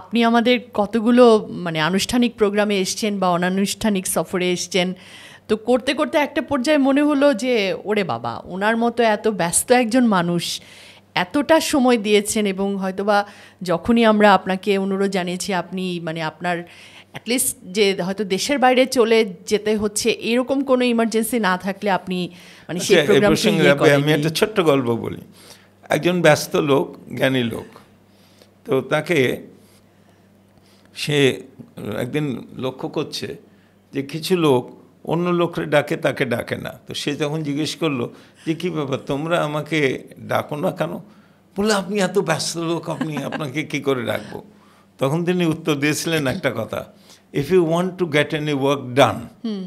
আপনি আমাদের কতগুলো মানে আনুষ্ঠানিক প্রোগ্রামে এসছেন বা অনানুষ্ঠানিক সফরে এসছেন তো করতে করতে একটা পর্যায়ে মনে হলো যে ওরে বাবা ওনার মতো এত ব্যস্ত একজন মানুষ এতটা সময় দিয়েছেন এবং হয়তোবা যখনই আমরা আপনাকে অনুরোধ জানিয়েছি আপনি মানে আপনার অ্যাটলিস্ট যে হয়তো দেশের বাইরে চলে যেতে হচ্ছে এরকম কোনো ইমার্জেন্সি না থাকলে আপনি মানে আচ্ছা, আমি একটা ছোট্ট গল্প বলি একজন ব্যস্ত লোক জ্ঞানী লোক তো তাকে সে একদিন লক্ষ্য করছে যে কিছু লোক অন্য লোকরে ডাকে তাকে ডাকে না তো সে যখন জিজ্ঞেস করলো যে কী ব্যাপার তোমরা আমাকে ডাকো না কেন বললো আপনি এত ব্যস্ত লোক আপনি আপনাকে কি করে ডাকবো তখন তিনি উত্তর দিয়েছিলেন একটা কথা if you want to get any work done, hmm.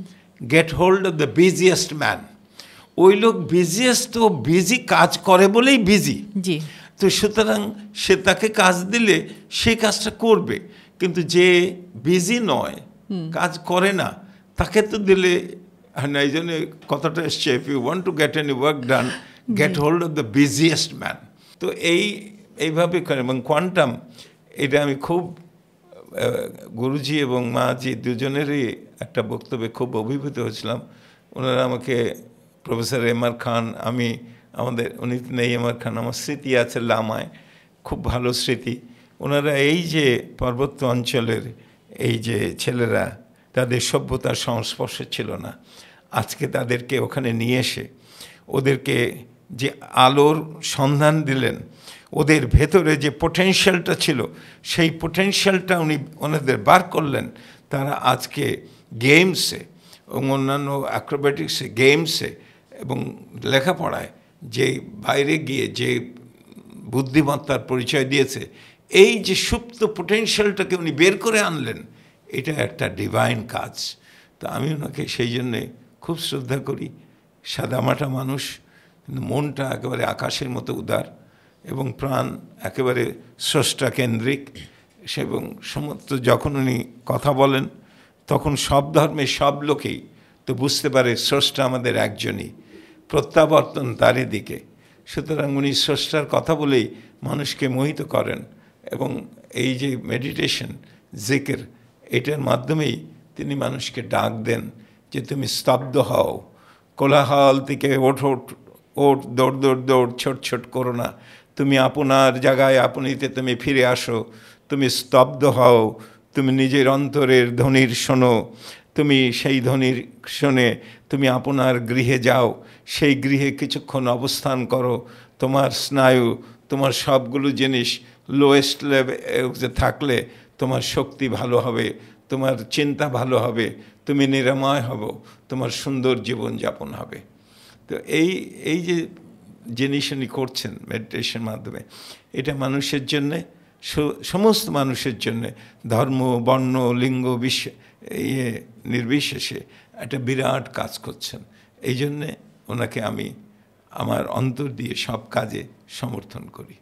get hold of the busiest man. ওই লোক বিজিয়েস্ট তো বিজি কাজ করে বলেই বিজি তো সুতরাং সে তাকে কাজ দিলে সে কাজটা করবে কিন্তু যে বিজি নয় কাজ করে না তাকে তো দিলে হ্যাঁ, না এই জন্য কথাটা এসছে if you want to get any work done get hold of the busiest man তো এই এইভাবে এবং কোয়ান্টাম এটা আমি খুব গুরুজি এবং মাজি দুজনেরই একটা বক্তব্যে খুব অভিভূত হয়েছিলাম ওনারা আমাকে প্রফেসর এম আর খান আমি আমাদের উনি নেই এম আর খান আমার স্মৃতি আছে লামায় খুব ভালো স্মৃতি ওনারা এই যে পার্বত্য অঞ্চলের এই যে ছেলেরা তাদের সভ্যতার সংস্পর্শে ছিল না আজকে তাদেরকে ওখানে নিয়ে এসে ওদেরকে যে আলোর সন্ধান দিলেন ওদের ভেতরে যে পোটেনশিয়ালটা ছিল সেই পোটেনশিয়ালটা উনি ওনাদের বার করলেন তারা আজকে গেমসে এবং অন্যান্য অ্যাক্রোবেটিক্সে গেমসে এবং লেখাপড়ায় যে বাইরে গিয়ে যে বুদ্ধিমত্তার পরিচয় দিয়েছে এই যে সুপ্ত পোটেনশিয়ালটাকে উনি বের করে আনলেন এটা একটা ডিভাইন কাজ তা আমি ওনাকে সেই জন্যে খুব শ্রদ্ধা করি সাদামাটা মানুষ মনটা একেবারে আকাশের মতো উদার এবং প্রাণ একেবারে স্রষ্টা কেন্দ্রিক এবং সমস্ত যখন উনি কথা বলেন তখন সব ধর্মের সব লোকেই তো বুঝতে পারে স্রষ্টা আমাদের একজনই প্রত্যাবর্তন তারই দিকে সুতরাং উনি স্রষ্টার কথা বলেই মানুষকে মোহিত করেন এবং এই যে মেডিটেশন জেকের এটার মাধ্যমেই তিনি মানুষকে ডাক দেন যে তুমি স্তব্ধ হও কোলাহল থেকে ওঠ ওঠ ওঠ দৌড় দৌড় দৌড় ছোট ছোট করো না তুমি আপনার জায়গায় আপনিতে তুমি ফিরে আসো তুমি স্তব্ধ হও তুমি নিজের অন্তরের ধ্বনির শোনো তুমি সেই ধ্বনির শোনে তুমি আপনার গৃহে যাও সেই গৃহে কিছুক্ষণ অবস্থান করো তোমার স্নায়ু তোমার সবগুলো জিনিস লোয়েস্ট লেভেলে থাকলে তোমার শক্তি ভালো হবে তোমার চিন্তা ভালো হবে তুমি নিরাময় হব তোমার সুন্দর জীবনযাপন হবে তো এই এই যে যিনি শুনি করছেন মেডিটেশন মাধ্যমে এটা মানুষের জন্যে সমস্ত মানুষের জন্যে ধর্ম বর্ণ লিঙ্গ বিশ্ব ইয়ে নির্বিশেষে একটা বিরাট কাজ করছেন এই জন্যে ওনাকে আমি আমার অন্তর দিয়ে সব কাজে সমর্থন করি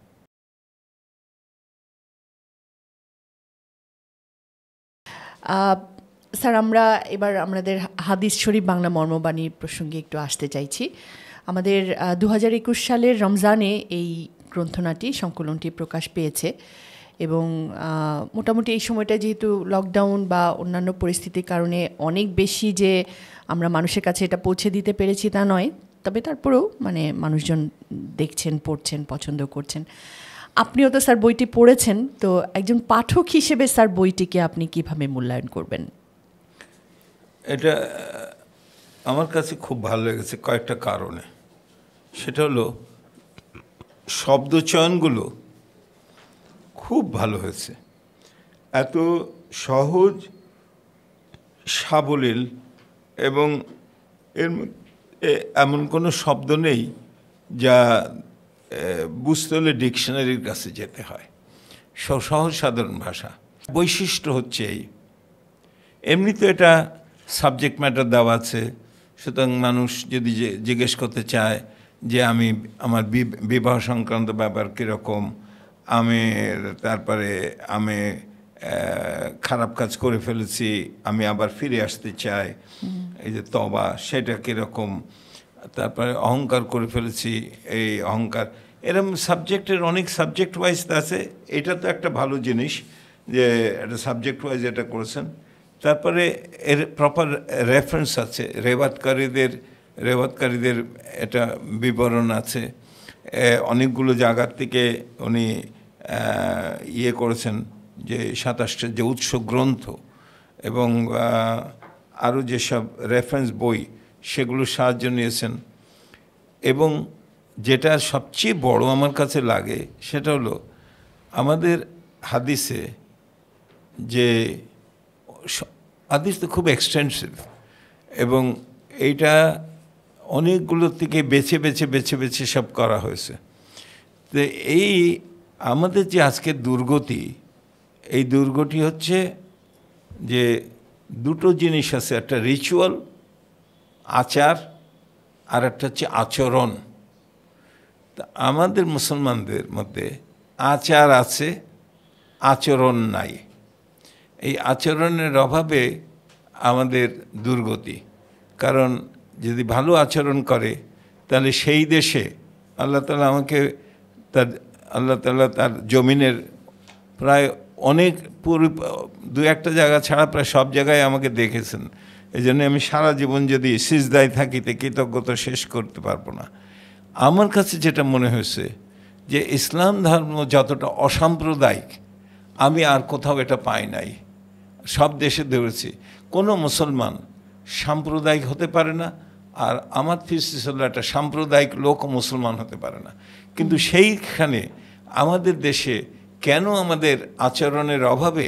স্যার আমরা এবার আমাদের হাদিস শরীফ বাংলা মর্মবাণীর প্রসঙ্গে একটু আসতে চাইছি আমাদের দু সালের রমজানে এই গ্রন্থনাটি সংকলনটি প্রকাশ পেয়েছে এবং মোটামুটি এই সময়টা যেহেতু লকডাউন বা অন্যান্য পরিস্থিতির কারণে অনেক বেশি যে আমরা মানুষের কাছে এটা পৌঁছে দিতে পেরেছি তা নয় তবে তারপরেও মানে মানুষজন দেখছেন পড়ছেন পছন্দ করছেন আপনিও তো স্যার বইটি পড়েছেন তো একজন পাঠক হিসেবে স্যার বইটিকে আপনি কিভাবে মূল্যায়ন করবেন এটা আমার কাছে খুব ভালো লেগেছে কয়েকটা কারণে সেটা হলো শব্দচয়নগুলো খুব ভালো হয়েছে এত সহজ সাবলীল এবং এর এমন কোনো শব্দ নেই যা বুঝতে হলে ডিকশনারির কাছে যেতে হয় সহজ সাধারণ ভাষা বৈশিষ্ট্য হচ্ছে এই এমনি তো এটা সাবজেক্ট ম্যাটার দেওয়া আছে সুতরাং মানুষ যদি জিজ্ঞেস করতে চায় যে আমি আমার বিবাহ সংক্রান্ত ব্যাপার কীরকম আমি তারপরে আমি খারাপ কাজ করে ফেলেছি আমি আবার ফিরে আসতে চাই এই যে তবা সেটা কীরকম তারপরে অহংকার করে ফেলেছি এই অহংকার এরম সাবজেক্টের অনেক সাবজেক্ট ওয়াইজ আছে এটা তো একটা ভালো জিনিস যে একটা সাবজেক্ট ওয়াইজ এটা করেছেন তারপরে এর প্রপার রেফারেন্স আছে রেবাতকারীদের রেওয়াতকারীদের এটা বিবরণ আছে অনেকগুলো জায়গার থেকে উনি ইয়ে করেছেন যে সাতাশটা যে উৎস গ্রন্থ এবং আরও যেসব রেফারেন্স বই সেগুলোর সাহায্য নিয়েছেন এবং যেটা সবচেয়ে বড় আমার কাছে লাগে সেটা হলো আমাদের হাদিসে যে হাদিস তো খুব এক্সটেন্সিভ এবং এইটা অনেকগুলো থেকে বেছে বেছে বেছে বেছে সব করা হয়েছে তো এই আমাদের যে আজকে দুর্গতি এই দুর্গটি হচ্ছে যে দুটো জিনিস আছে একটা রিচুয়াল আচার আর একটা হচ্ছে আচরণ তা আমাদের মুসলমানদের মধ্যে আচার আছে আচরণ নাই এই আচরণের অভাবে আমাদের দুর্গতি কারণ যদি ভালো আচরণ করে তাহলে সেই দেশে আল্লাহ তালা আমাকে তার আল্লাহ তালা তার জমিনের প্রায় অনেক পুরো দু একটা জায়গা ছাড়া প্রায় সব জায়গায় আমাকে দেখেছেন এই জন্য আমি সারা জীবন যদি সিজদায় থাকিতে কৃতজ্ঞতা শেষ করতে পারবো না আমার কাছে যেটা মনে হয়েছে যে ইসলাম ধর্ম যতটা অসাম্প্রদায়িক আমি আর কোথাও এটা পাই নাই সব দেশে ধরেছি কোনো মুসলমান সাম্প্রদায়িক হতে পারে না আর আমার ফিসিসাল্লাহ একটা সাম্প্রদায়িক লোক মুসলমান হতে পারে না কিন্তু সেইখানে আমাদের দেশে কেন আমাদের আচরণের অভাবে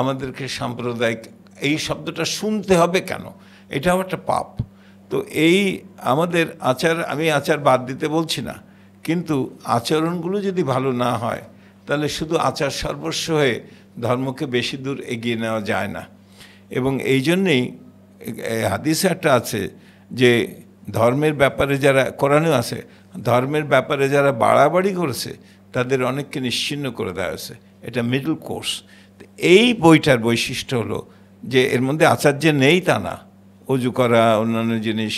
আমাদেরকে সাম্প্রদায়িক এই শব্দটা শুনতে হবে কেন এটাও একটা পাপ তো এই আমাদের আচার আমি আচার বাদ দিতে বলছি না কিন্তু আচরণগুলো যদি ভালো না হয় তাহলে শুধু আচার সর্বস্ব হয়ে ধর্মকে বেশি দূর এগিয়ে নেওয়া যায় না এবং এই জন্যেই হাদিসে একটা আছে যে ধর্মের ব্যাপারে যারা কোরআনেও আছে ধর্মের ব্যাপারে যারা বাড়াবাড়ি করেছে তাদের অনেককে নিশ্চিন্ন করে দেওয়া হয়েছে এটা মিডল কোর্স এই বইটার বৈশিষ্ট্য হলো যে এর মধ্যে আচার্য নেই তা না অজু করা অন্যান্য জিনিস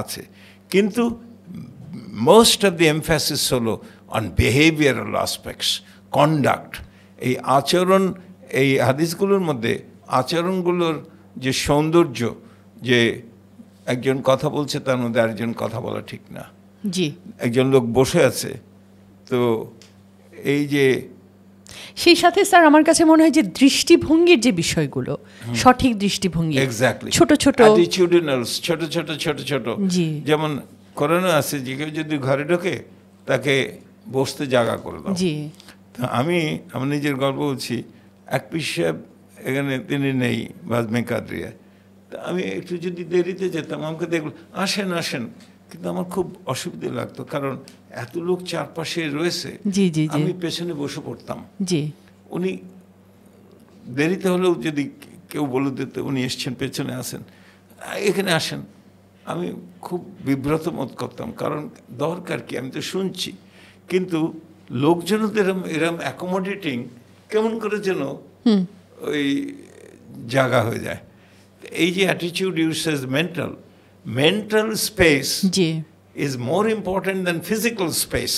আছে কিন্তু মোস্ট অফ দি এমফ্যাসিস হলো অন বিহেভিয়ারাল আসপেক্টস কন্ডাক্ট এই আচরণ এই হাদিসগুলোর মধ্যে আচরণগুলোর যে সৌন্দর্য যে একজন কথা বলছে তার মধ্যে আরেকজন কথা বলা ঠিক না জি একজন লোক বসে আছে তো এই যে সেই সাথে স্যার আমার কাছে মনে হয় যে দৃষ্টিভঙ্গির যে বিষয়গুলো সঠিক দৃষ্টিভঙ্গি ছোট ছোট অ্যাটিটিউডিনালস ছোট ছোট ছোট ছোট যেমন করোনা আছে যে কেউ যদি ঘরে ঢোকে তাকে বসতে জায়গা করে দাও জি তো আমি আমি নিজের গল্প বলছি এক পিস সাহেব এখানে তিনি নেই বাজমে কাদ্রিয়া তা আমি একটু যদি দেরিতে যেতাম আমাকে দেখল আসেন আসেন কিন্তু আমার খুব অসুবিধে লাগতো কারণ এত লোক চারপাশে রয়েছে আমি পেছনে বসে পড়তাম উনি দেরিতে হলেও যদি কেউ বলে দিতে উনি এসছেন পেছনে আসেন এখানে আসেন আমি খুব বিব্রত মত করতাম কারণ দরকার কি আমি তো শুনছি কিন্তু লোকজনদের এরম এরম অ্যাকোমোডেটিং কেমন করে যেন ওই জায়গা হয়ে যায় এই যে attitude use says mental mental space is more important than physical space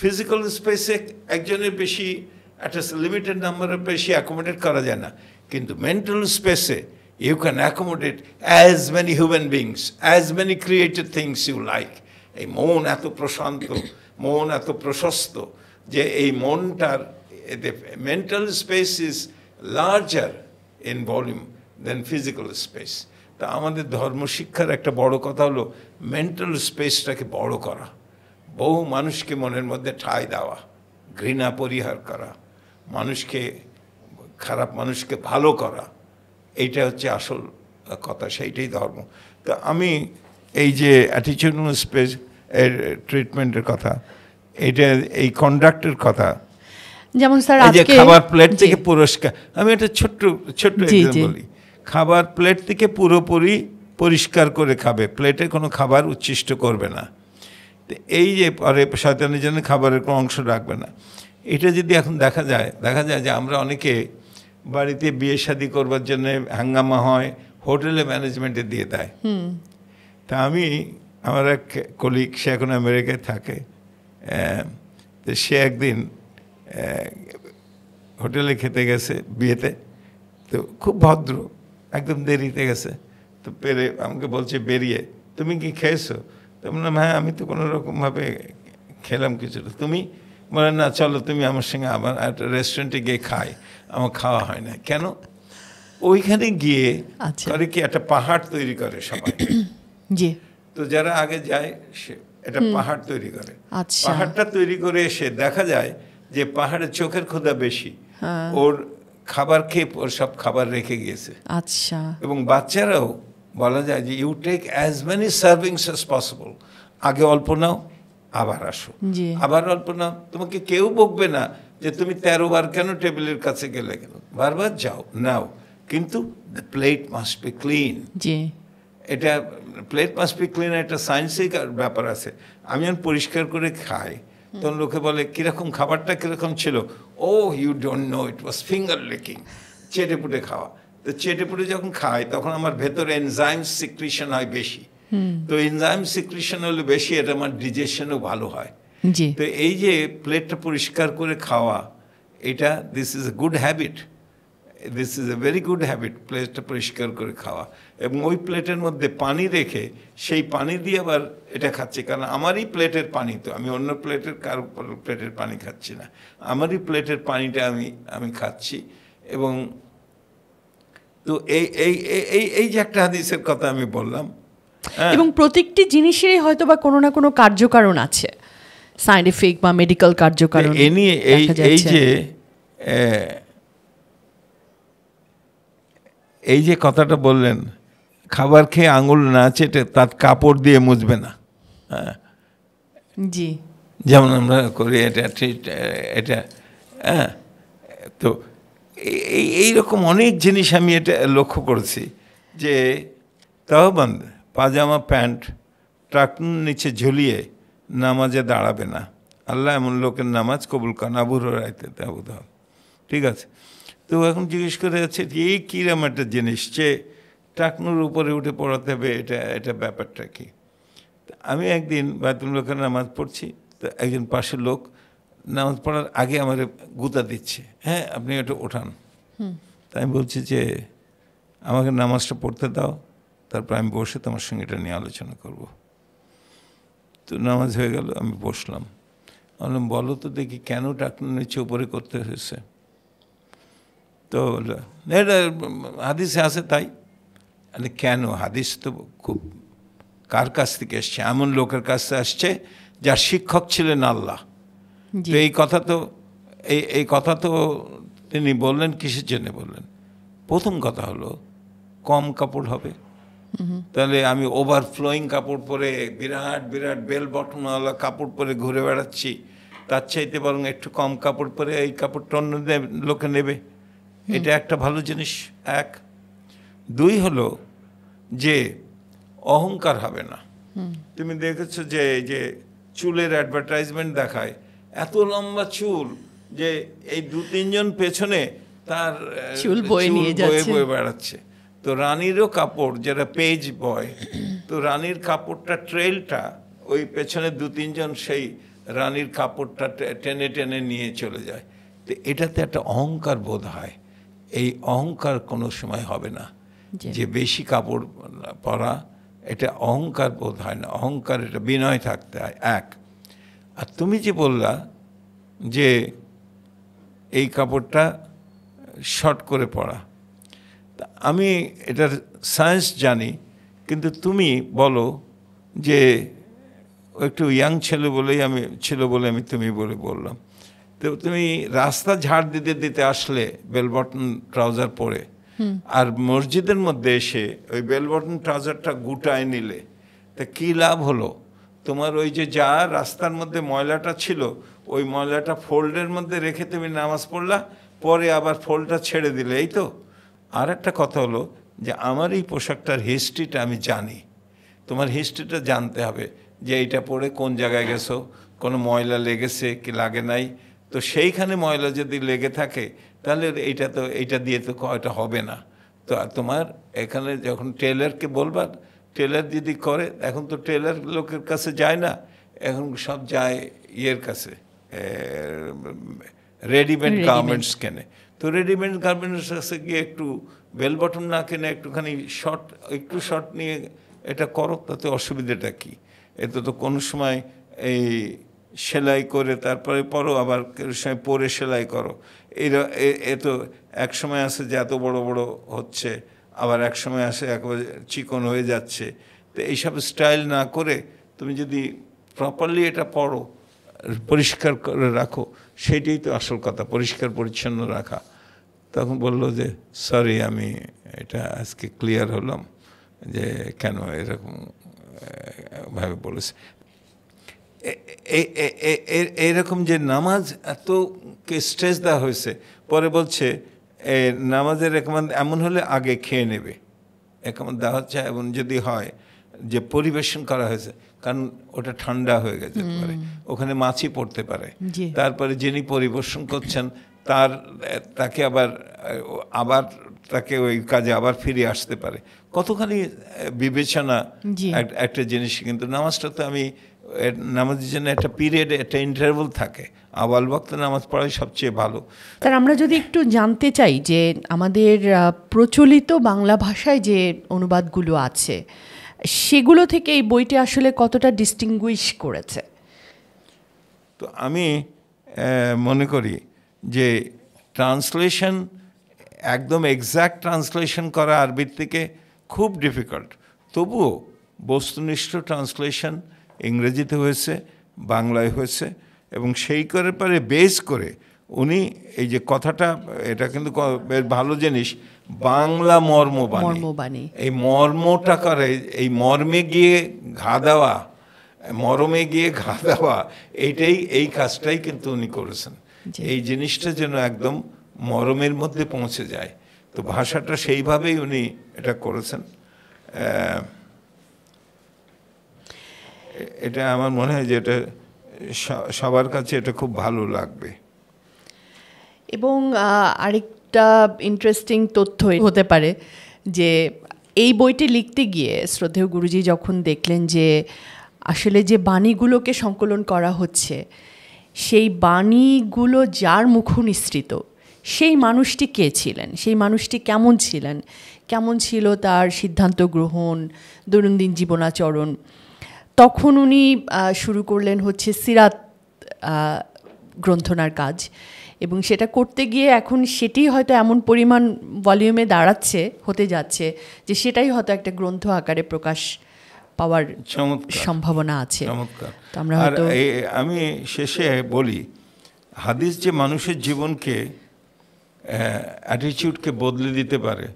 physical স্পেসে একজনের বেশি একটা লিমিটেড নাম্বারের বেশি অ্যাকোমোডেট করা যায় না কিন্তু মেন্টাল স্পেসে you can accommodate as many human beings as many created things you like এই মন এত প্রশান্ত মন এত প্রশস্ত যে এই মনটার mental space is larger in volume than physical space তা আমাদের ধর্ম শিক্ষার একটা বড় কথা হলো মেন্টাল স্পেসটাকে বড় করা বহু মানুষকে মনের মধ্যে ঠাঁই দেওয়া ঘৃণা পরিহার করা মানুষকে খারাপ মানুষকে ভালো করা এইটা হচ্ছে আসল কথা সেইটাই ধর্ম তো আমি এই যে অ্যাটিচিউডাল স্পেস এর ট্রিটমেন্টের কথা এটা এই কন্ডাক্টের কথা যেমন স্যার খাবার প্লেট থেকে পুরস্কার আমি একটা ছোট্ট ছোট্ট বলি খাবার প্লেট থেকে পুরোপুরি পরিষ্কার করে খাবে প্লেটে কোনো খাবার উচ্ছিষ্ট করবে না এই যে পরে শয়তানের জন্য খাবারের কোনো অংশ রাখবে না এটা যদি এখন দেখা যায় দেখা যায় যে আমরা অনেকে বাড়িতে বিয়ে শাদি করবার জন্য হাঙ্গামা হয় হোটেলে ম্যানেজমেন্টে দিয়ে দেয় তা আমি আমার এক কলিগ সে এখন আমেরিকায় থাকে তো সে একদিন হোটেলে খেতে গেছে বিয়েতে তো খুব ভদ্র একদম দেরিতে গেছে তো পেরে আমাকে বলছে বেরিয়ে তুমি কি খেয়েছো তো বললাম হ্যাঁ আমি তো কোনোরকমভাবে খেলাম কিছুটা তুমি বলে না চলো তুমি আমার সঙ্গে আবার একটা রেস্টুরেন্টে গিয়ে খাই আমার খাওয়া হয় না কেন ওইখানে গিয়ে আচ্ছা। করে কি একটা পাহাড় তৈরি করে সবাই জি তো যারা আগে যায় সে একটা পাহাড় তৈরি করে আচ্ছা। পাহাড়টা তৈরি করে এসে দেখা যায় যে পাহাড়ের চোখের ক্ষুদা বেশি হ্যাঁ। ওর খাবার খেয়ে সব খাবার রেখে গিয়েছে আচ্ছা এবং বাচ্চারাও বলা যায় যে you take as many servings as possible আগে অল্প নাও আবার আসো আবার অল্প নাও তোমাকে কেউ বকবে না যে তুমি তেরো বার কেন টেবিলের কাছে গেলে কেন বারবার যাও নাও কিন্তু the plate must be clean এটা প্লেট মাস্ট বি ক্লিন একটা সায়েন্সের ব্যাপার আছে আমি যখন পরিষ্কার করে খাই তখন লোকে বলে কিরকম খাবারটা কিরকম ছিল ও you don't know it was finger licking চেটে পুটে খাওয়া তো চেটে পুটে যখন খাই তখন আমার ভেতরে এনজাইম সিক্রিশন হয় বেশি তো এনজাইম সিক্রিশন হলে বেশি এটা আমার ডিজেশনও ভালো হয় তো এই যে প্লেটটা পরিষ্কার করে খাওয়া এটা this is a good habit this is a very good habit প্লেটটা পরিষ্কার করে খাওয়া এবং ওই প্লেটের মধ্যে পানি রেখে সেই পানি দিয়ে আবার এটা খাচ্ছে কারণ আমারই প্লেটের পানি তো আমি অন্য প্লেটের কারো প্লেটের পানি খাচ্ছি না আমারই প্লেটের পানিটা আমি আমি খাচ্ছি এবং তো এই এই এই এই যে একটা হাদিসের কথা আমি বললাম হ্যাঁ। এবং প্রত্যেকটি জিনিসেরই হয়তো বা কোনো না কোনো কার্যকারণ আছে সাইন্টিফিক বা মেডিকেল কার্যকারণ এ নিয়ে এই যে এই যে কথাটা বললেন খাবার খেয়ে আঙুল না চেটে তার কাপড় দিয়ে মুছবে না হ্যাঁ জি যেমন আমরা করি এটা এটা হ্যাঁ তো এই এইরকম অনেক জিনিস আমি এটা লক্ষ্য করেছি যে তাহবান্ধ পাজামা প্যান্ট ট্রাকুন নিচে ঝুলিয়ে নামাজে দাঁড়াবে না আল্লাহ এমন লোকের নামাজ কবুল কান আবুর রাইতে তাবুদ ঠিক আছে তো এখন জিজ্ঞেস করে যাচ্ছে যে এই কিরম একটা জিনিস যে টাকনুর উপরে উঠে পড়াতে হবে এটা এটা ব্যাপারটা কি আমি একদিন বায়তুল লোকের নামাজ পড়ছি তো একজন পাশের লোক নামাজ পড়ার আগে আমার গুতা দিচ্ছে হ্যাঁ আপনি এটা ওঠান তাই আমি বলছি যে আমাকে নামাজটা পড়তে দাও তারপর আমি বসে তোমার সঙ্গে এটা নিয়ে আলোচনা করব তো নামাজ হয়ে গেল আমি বসলাম বললাম বলো তো দেখি কেন টাকনুর নিচে উপরে করতে হয়েছে তো এটা হাদিসে আছে তাই মানে কেন হাদিস তো খুব কার কাছ থেকে এসছে এমন লোকের কাছে আসছে যার শিক্ষক ছিলেন আল্লাহ তো এই কথা তো এই এই কথা তো তিনি বললেন কিসের জন্যে বললেন প্রথম কথা হলো কম কাপড় হবে তাহলে আমি ওভার ফ্লোয়িং কাপড় পরে বিরাট বিরাট বেল বটনওয়ালা কাপড় পরে ঘুরে বেড়াচ্ছি তার চাইতে বরং একটু কম কাপড় পরে এই কাপড়টা অন্য লোকে নেবে এটা একটা ভালো জিনিস এক দুই হলো যে অহংকার হবে না তুমি দেখেছো যে যে চুলের অ্যাডভার্টাইজমেন্ট দেখায় এত লম্বা চুল যে এই দু তিনজন পেছনে তার চুল বয়ে নিয়ে বয়ে বয়ে বেড়াচ্ছে তো রানীরও কাপড় যারা পেজ বয় তো রানীর কাপড়টা ট্রেলটা ওই পেছনে দু তিনজন সেই রানীর কাপড়টা টেনে টেনে নিয়ে চলে যায় তো এটাতে একটা অহংকার বোধ হয় এই অহংকার কোনো সময় হবে না যে বেশি কাপড় পরা এটা অহংকার বোধ হয় না অহংকার এটা বিনয় থাকতে হয় এক আর তুমি যে বললা যে এই কাপড়টা শর্ট করে পড়া আমি এটার সায়েন্স জানি কিন্তু তুমি বলো যে একটু ইয়াং ছেলে বলেই আমি ছিল বলে আমি তুমি বলে বললাম তো তুমি রাস্তা ঝাড় দিতে দিতে আসলে বেলবটন ট্রাউজার পরে আর মসজিদের মধ্যে এসে ওই বেলবটন ট্রাউজারটা গুটায় নিলে তা কী লাভ হলো তোমার ওই যে যা রাস্তার মধ্যে ময়লাটা ছিল ওই ময়লাটা ফোল্ডের মধ্যে রেখে তুমি নামাজ পড়লা পরে আবার ফোল্ডটা ছেড়ে দিলে এই তো আর একটা কথা হলো যে আমার এই পোশাকটার হিস্ট্রিটা আমি জানি তোমার হিস্ট্রিটা জানতে হবে যে এইটা পরে কোন জায়গায় গেছো কোনো ময়লা লেগেছে কি লাগে নাই তো সেইখানে ময়লা যদি লেগে থাকে তাহলে এইটা তো এটা দিয়ে তো এটা হবে না তো তোমার এখানে যখন টেলারকে বলবার টেলার যদি করে এখন তো টেলার লোকের কাছে যায় না এখন সব যায় ইয়ের কাছে রেডিমেড গার্মেন্টস কেনে তো রেডিমেড গার্মেন্টস কাছে গিয়ে একটু বেল বটন না কেনে একটুখানি শর্ট একটু শর্ট নিয়ে এটা করো তাতে অসুবিধাটা কী এতে তো কোনো সময় এই সেলাই করে তারপরে পরো আবার সময় পরে সেলাই করো এই এ তো এক সময় আসে যে এত বড়ো বড়ো হচ্ছে আবার এক সময় আসে একবার চিকন হয়ে যাচ্ছে তো এইসব স্টাইল না করে তুমি যদি প্রপারলি এটা পড়ো পরিষ্কার করে রাখো সেটাই তো আসল কথা পরিষ্কার পরিচ্ছন্ন রাখা তখন বলল যে সরি আমি এটা আজকে ক্লিয়ার হলাম যে কেন এরকম ভাবে বলেছে এরকম যে নামাজ এতকে স্ট্রেস দেওয়া হয়েছে পরে বলছে নামাজের রেকমেন্ড এমন হলে আগে খেয়ে নেবে রেকমেন্ড দেওয়া হচ্ছে এবং যদি হয় যে পরিবেশন করা হয়েছে কারণ ওটা ঠান্ডা হয়ে গেছে ওখানে মাছি পড়তে পারে তারপরে যিনি পরিবেশন করছেন তার তাকে আবার আবার তাকে ওই কাজে আবার ফিরে আসতে পারে কতখানি বিবেচনা একটা জিনিস কিন্তু নামাজটা তো আমি নামাজের জন্য একটা পিরিয়ড একটা ইন্টারভেল থাকে আবাল বক্ত নামাজ পড়াই সবচেয়ে ভালো তার আমরা যদি একটু জানতে চাই যে আমাদের প্রচলিত বাংলা ভাষায় যে অনুবাদগুলো আছে সেগুলো থেকে এই বইটি আসলে কতটা ডিস্টিংগুইশ করেছে তো আমি মনে করি যে ট্রান্সলেশন একদম এক্স্যাক্ট ট্রান্সলেশন করা আরবির থেকে খুব ডিফিকাল্ট তবুও বস্তুনিষ্ঠ ট্রান্সলেশন ইংরেজিতে হয়েছে বাংলায় হয়েছে এবং সেই করে পরে বেস করে উনি এই যে কথাটা এটা কিন্তু ভালো জিনিস বাংলা মর্মবাণী এই মর্মটা করে এই মর্মে গিয়ে ঘা দেওয়া মরমে গিয়ে ঘা দেওয়া এইটাই এই কাজটাই কিন্তু উনি করেছেন এই জিনিসটা যেন একদম মরমের মধ্যে পৌঁছে যায় তো ভাষাটা সেইভাবেই উনি এটা করেছেন এটা আমার মনে হয় যে এটা সবার কাছে এটা খুব ভালো লাগবে এবং আরেকটা ইন্টারেস্টিং তথ্য হতে পারে যে এই বইটি লিখতে গিয়ে শ্রদ্ধেয় গুরুজি যখন দেখলেন যে আসলে যে বাণীগুলোকে সংকলন করা হচ্ছে সেই বাণীগুলো যার মুখ নিঃসৃত সেই মানুষটি কে ছিলেন সেই মানুষটি কেমন ছিলেন কেমন ছিল তার সিদ্ধান্ত গ্রহণ দৈনন্দিন জীবনাচরণ তখন উনি শুরু করলেন হচ্ছে সিরাত গ্রন্থনার কাজ এবং সেটা করতে গিয়ে এখন সেটি হয়তো এমন পরিমাণ ভলিউমে দাঁড়াচ্ছে হতে যাচ্ছে যে সেটাই হয়তো একটা গ্রন্থ আকারে প্রকাশ পাওয়ার সম্ভাবনা আছে আমরা হয়তো আমি শেষে বলি হাদিস যে মানুষের জীবনকে অ্যাটিচিউডকে বদলে দিতে পারে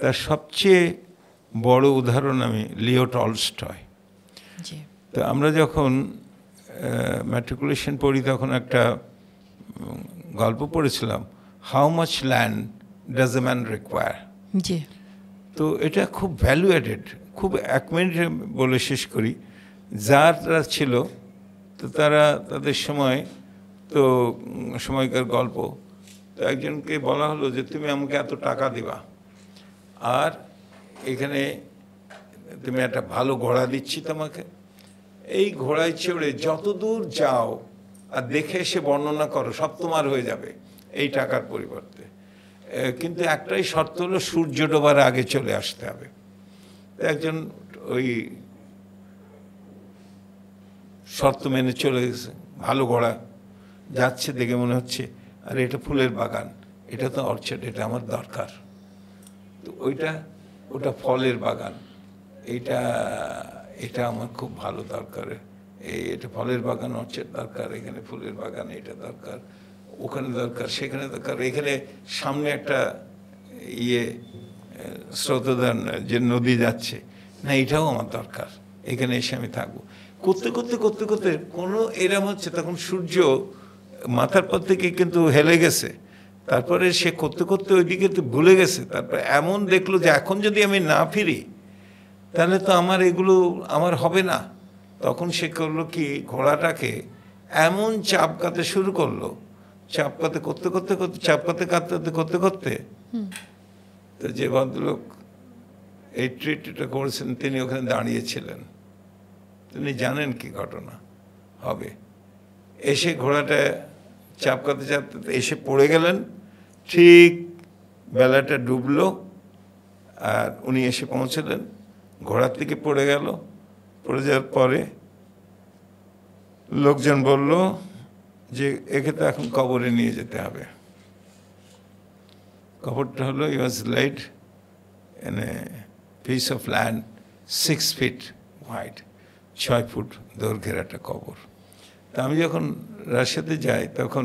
তার সবচেয়ে বড় উদাহরণ আমি লিও টলস্টয় তো আমরা যখন ম্যাট্রিকুলেশন পড়ি তখন একটা গল্প পড়েছিলাম how much land does a man require জি তো এটা খুব ভ্যালু অ্যাডেড খুব এক মিনিটে বলে শেষ করি যারা ছিল তো তারা তাদের সময় তো সময়কার গল্প তো একজনকে বলা হলো যে তুমি আমাকে এত টাকা দিবা আর এখানে তুমি একটা ভালো ঘোড়া দিচ্ছি তোমাকে এই ঘোড়ায় চড়ে যতদূর যাও আর দেখে এসে বর্ণনা করো সব তোমার হয়ে যাবে এই টাকার পরিবর্তে কিন্তু একটাই শর্ত হলো সূর্য ডোবার আগে চলে আসতে হবে একজন ওই শর্ত মেনে চলে গেছে ভালো ঘোড়া যাচ্ছে দেখে মনে হচ্ছে আর এটা ফুলের বাগান এটা তো অর্চাড এটা আমার দরকার তো ওইটা ওটা ফলের বাগান এইটা এটা আমার খুব ভালো দরকার এই এটা ফলের বাগান হচ্ছে দরকার এখানে ফুলের বাগান এটা দরকার ওখানে দরকার সেখানে দরকার এখানে সামনে একটা ইয়ে স্রোতদান যে নদী যাচ্ছে না এটাও আমার দরকার এখানে এসে আমি থাকবো করতে করতে করতে করতে কোনো এরম হচ্ছে তখন সূর্য মাথার পর থেকে কিন্তু হেলে গেছে তারপরে সে করতে করতে ওইদিকে তো ভুলে গেছে তারপরে এমন দেখলো যে এখন যদি আমি না ফিরি তাহলে তো আমার এগুলো আমার হবে না তখন সে করলো কি ঘোড়াটাকে এমন চাপকাতে শুরু করলো চাপকাতে করতে করতে করতে চাপকাতে কাটতে করতে করতে তো যে ভদ্রলোক এই ট্রিটটা করেছেন তিনি ওখানে দাঁড়িয়েছিলেন তিনি জানেন কি ঘটনা হবে এসে ঘোড়াটা চাপকাতে চাপতে এসে পড়ে গেলেন ঠিক বেলাটা ডুবলো আর উনি এসে পৌঁছলেন ঘোড়া থেকে পড়ে গেল পড়ে যাওয়ার পরে লোকজন বলল যে একে তো এখন কবরে নিয়ে যেতে হবে কবরটা হলো he was light an a piece of land six feet wide ছয় ফুট দৈর্ঘ্যের একটা কবর তা আমি যখন রাশিয়াতে যাই তখন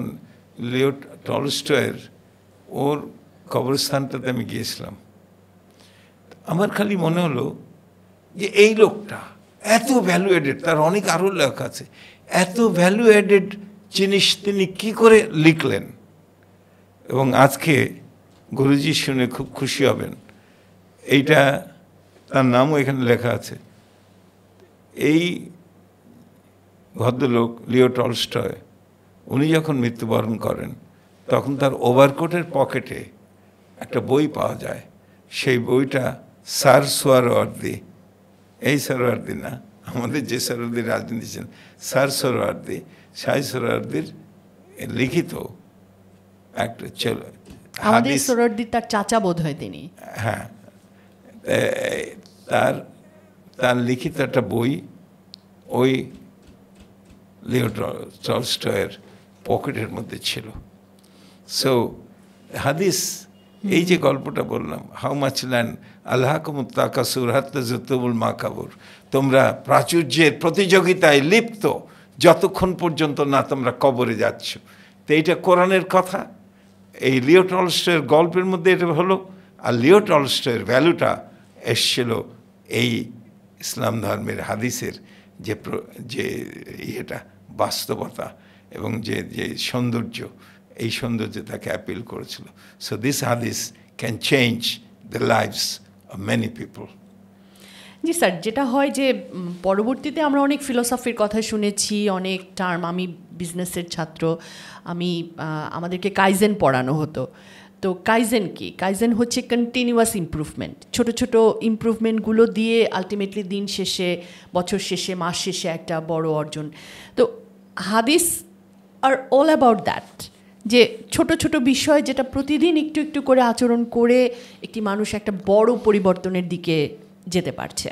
লিও টলস্টয়ের ওর কবরস্থানটাতে আমি গিয়েছিলাম আমার খালি মনে হলো যে এই লোকটা এত ভ্যালু এডেড তার অনেক আরও লেখা আছে এত ভ্যালু এডেড জিনিস তিনি কি করে লিখলেন এবং আজকে গুরুজি শুনে খুব খুশি হবেন এইটা তার নামও এখানে লেখা আছে এই ভদ্রলোক লিও টলস্টয় উনি যখন মৃত্যুবরণ করেন তখন তার ওভারকোটের পকেটে একটা বই পাওয়া যায় সেই বইটা সার সোয়ারওয়ার্দি এই সরোয়ার্দি না আমাদের যে সরোয়ার্দি রাজনীতি ছিলেন সার সরোয়ার্দি সাই সরোয়ার্দির লিখিত একটা চলো আমাদের সরোয়ার্দি তার চাচা বোধ হয় তিনি হ্যাঁ তার তার লিখিত একটা বই ওই লিও চলস্টয়ের পকেটের মধ্যে ছিল সো হাদিস এই যে গল্পটা বললাম হাউ মাচ ল্যান্ড আল্লাহ কুমুত্তাকাসুর মা কাবুর তোমরা প্রাচুর্যের প্রতিযোগিতায় লিপ্ত যতক্ষণ পর্যন্ত না তোমরা কবরে যাচ্ছ তো এইটা কোরআনের কথা এই লিও টলস্টের গল্পের মধ্যে এটা হলো আর লিও টলস্টের ভ্যালুটা এসছিল এই ইসলাম ধর্মের হাদিসের যে যে ইয়েটা বাস্তবতা এবং যে যে সৌন্দর্য এই সৌন্দর্য তাকে অ্যাপিল করেছিল সো দিস হাদিস can change the lives of many people জি স্যার যেটা হয় যে পরবর্তীতে আমরা অনেক ফিলোসফির কথা শুনেছি অনেক টার্ম আমি বিজনেসের ছাত্র আমি আমাদেরকে কাইজেন পড়ানো হতো তো কাইজেন কি কাইজেন হচ্ছে কন্টিনিউয়াস ইম্প্রুভমেন্ট ছোট ছোট ইম্প্রুভমেন্টগুলো দিয়ে আলটিমেটলি দিন শেষে বছর শেষে মাস শেষে একটা বড় অর্জন তো হাদিস আর অল অ্যাবাউট দ্যাট যে ছোট ছোট বিষয় যেটা প্রতিদিন একটু একটু করে আচরণ করে একটি মানুষ একটা বড় পরিবর্তনের দিকে যেতে পারছে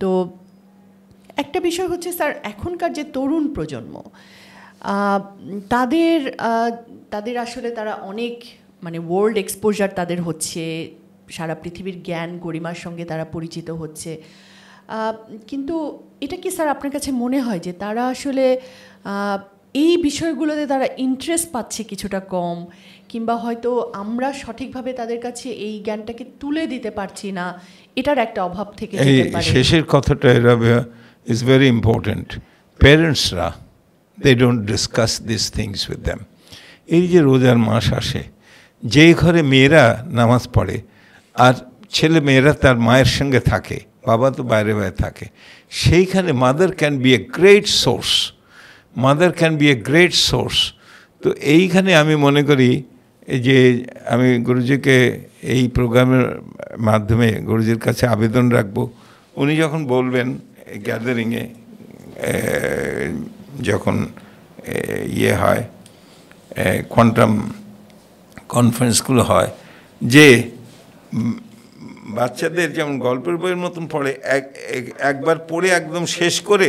তো একটা বিষয় হচ্ছে স্যার এখনকার যে তরুণ প্রজন্ম তাদের তাদের আসলে তারা অনেক মানে ওয়ার্ল্ড এক্সপোজার তাদের হচ্ছে সারা পৃথিবীর জ্ঞান গরিমার সঙ্গে তারা পরিচিত হচ্ছে কিন্তু এটা কি স্যার আপনার কাছে মনে হয় যে তারা আসলে এই বিষয়গুলোতে তারা ইন্টারেস্ট পাচ্ছে কিছুটা কম কিংবা হয়তো আমরা সঠিকভাবে তাদের কাছে এই জ্ঞানটাকে তুলে দিতে পারছি না এটার একটা অভাব থেকে এই শেষের কথাটা ইজ ভেরি ইম্পর্ট্যান্ট প্যারেন্টসরা they don't discuss this things with them এই যে রোজার মাস আসে যেই ঘরে মেয়েরা নামাজ পড়ে আর ছেলে মেয়েরা তার মায়ের সঙ্গে থাকে বাবা তো বাইরে বাইরে থাকে সেইখানে mother can be a great source mother can be a great source তো এইখানে আমি মনে করি যে আমি গুরুজিকে এই প্রোগ্রামের মাধ্যমে গুরুজির কাছে আবেদন রাখব উনি যখন বলবেন গ্যাদারিংয়ে যখন ইয়ে হয় কোয়ান্টাম কনফারেন্সগুলো হয় যে বাচ্চাদের যেমন গল্পের বইয়ের মতন পড়ে একবার পড়ে একদম শেষ করে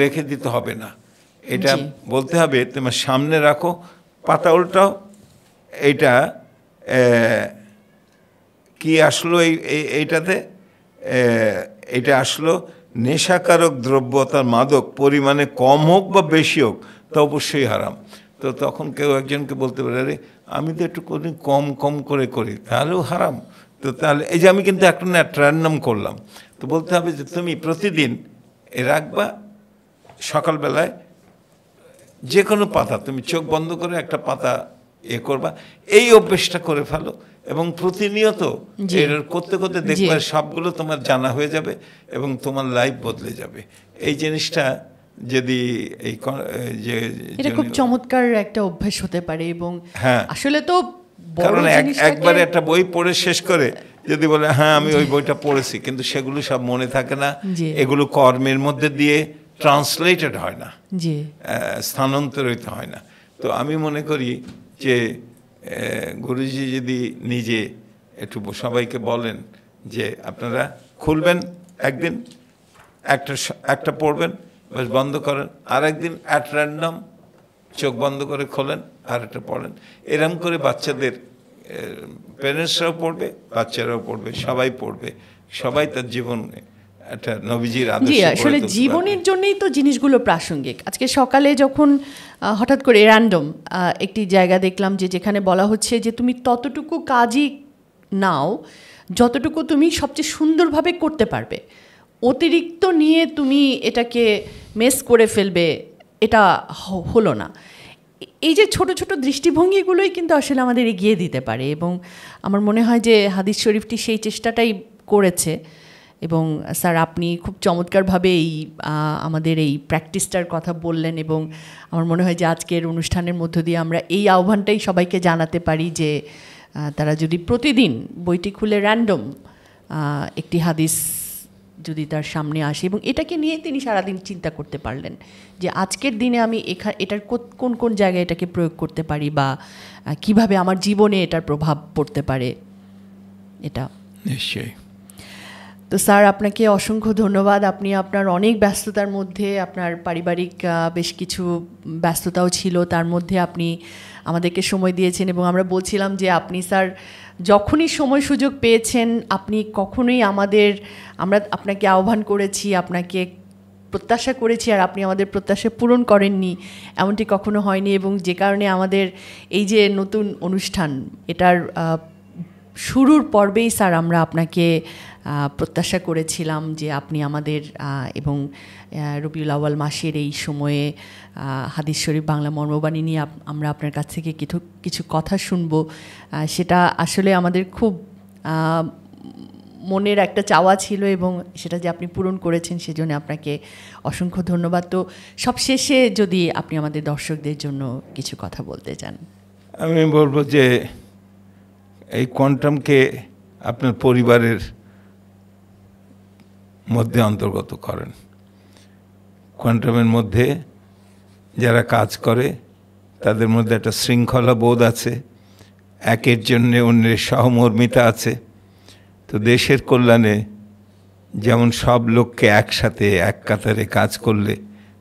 রেখে দিতে হবে না এটা বলতে হবে তোমার সামনে রাখো পাতা উল্টাও এইটা কি আসলো এই এইটাতে এটা আসলো নেশাকারক দ্রব্য তার মাদক পরিমাণে কম হোক বা বেশি হোক তা অবশ্যই হারাম তো তখন কেউ একজনকে বলতে পারে আরে আমি তো একটু করি কম কম করে করি তাহলেও হারাম তো তাহলে এই যে আমি কিন্তু একটা র্যান্ডাম করলাম তো বলতে হবে যে তুমি প্রতিদিন রাখবা সকালবেলায় যে কোনো পাতা তুমি চোখ বন্ধ করে একটা পাতা এ করবা এই অভ্যেসটা করে ফেলো এবং প্রতিনিয়ত করতে করতে দেখবে সবগুলো তোমার জানা হয়ে যাবে এবং তোমার লাইফ বদলে যাবে এই জিনিসটা যদি এই যে এটা খুব চমৎকার একটা অভ্যাস হতে পারে এবং হ্যাঁ। আসলে তো কারণ একবারে একটা বই পড়ে শেষ করে যদি বলে হ্যাঁ আমি ওই বইটা পড়েছি কিন্তু সেগুলো সব মনে থাকে না এগুলো কর্মের মধ্যে দিয়ে ট্রান্সলেটেড হয় না স্থানান্তরিত হয় না তো আমি মনে করি যে গুরুজি যদি নিজে একটু সবাইকে বলেন যে আপনারা খুলবেন একদিন একটা একটা পড়বেন বেশ বন্ধ করেন আর একদিন অ্যাট র্যান্ডম চোখ বন্ধ করে খোলেন আর একটা পড়েন এরম করে বাচ্চাদের প্যারেন্টসরাও পড়বে বাচ্চারাও পড়বে সবাই পড়বে সবাই তার জীবনে একটা আচ্ছা, নবীজির আদর্শ জি আসলে জীবনের জন্যই তো জিনিসগুলো প্রাসঙ্গিক আজকে সকালে যখন হঠাৎ করে র্যান্ডম একটি জায়গা দেখলাম যে যেখানে বলা হচ্ছে যে তুমি ততটুকু কাজই নাও যতটুকু তুমি সবচেয়ে সুন্দরভাবে করতে পারবে অতিরিক্ত নিয়ে তুমি এটাকে মেস করে ফেলবে এটা হলো না এই যে ছোট ছোট দৃষ্টিভঙ্গিগুলোই কিন্তু আসলে আমাদের এগিয়ে দিতে পারে এবং আমার মনে হয় যে হাদিস শরীফটি সেই চেষ্টাটাই করেছে এবং স্যার আপনি খুব চমৎকারভাবে এই আমাদের এই প্র্যাকটিসটার কথা বললেন এবং আমার মনে হয় যে আজকের অনুষ্ঠানের মধ্য দিয়ে আমরা এই আহ্বানটাই সবাইকে জানাতে পারি যে তারা যদি প্রতিদিন বইটি খুলে র্যান্ডম একটি হাদিস যদি তার সামনে আসে এবং এটাকে নিয়ে তিনি সারাদিন চিন্তা করতে পারলেন যে আজকের দিনে আমি এখা এটার কোন কোন জায়গায় এটাকে প্রয়োগ করতে পারি বা কিভাবে আমার জীবনে এটার প্রভাব পড়তে পারে এটা নিশ্চয়ই তো স্যার আপনাকে অসংখ্য ধন্যবাদ আপনি আপনার অনেক ব্যস্ততার মধ্যে আপনার পারিবারিক বেশ কিছু ব্যস্ততাও ছিল তার মধ্যে আপনি আমাদেরকে সময় দিয়েছেন এবং আমরা বলছিলাম যে আপনি স্যার যখনই সময় সুযোগ পেয়েছেন আপনি কখনোই আমাদের আমরা আপনাকে আহ্বান করেছি আপনাকে প্রত্যাশা করেছি আর আপনি আমাদের প্রত্যাশা পূরণ করেননি এমনটি কখনো হয়নি এবং যে কারণে আমাদের এই যে নতুন অনুষ্ঠান এটার শুরুর পর্বেই স্যার আমরা আপনাকে প্রত্যাশা করেছিলাম যে আপনি আমাদের এবং রবিউল আওয়াল মাসের এই সময়ে হাদিস শরীফ বাংলা মর্মবাণী নিয়ে আমরা আপনার কাছ থেকে কিছু কিছু কথা শুনব সেটা আসলে আমাদের খুব মনের একটা চাওয়া ছিল এবং সেটা যে আপনি পূরণ করেছেন সেজন্য আপনাকে অসংখ্য ধন্যবাদ তো সবশেষে যদি আপনি আমাদের দর্শকদের জন্য কিছু কথা বলতে চান আমি বলবো যে এই কোয়ান্টামকে আপনার পরিবারের মধ্যে অন্তর্গত করেন কোয়ান্টামের মধ্যে যারা কাজ করে তাদের মধ্যে একটা শৃঙ্খলা বোধ আছে একের জন্যে অন্যের সহমর্মিতা আছে তো দেশের কল্যাণে যেমন সব লোককে একসাথে এক কাতারে কাজ করলে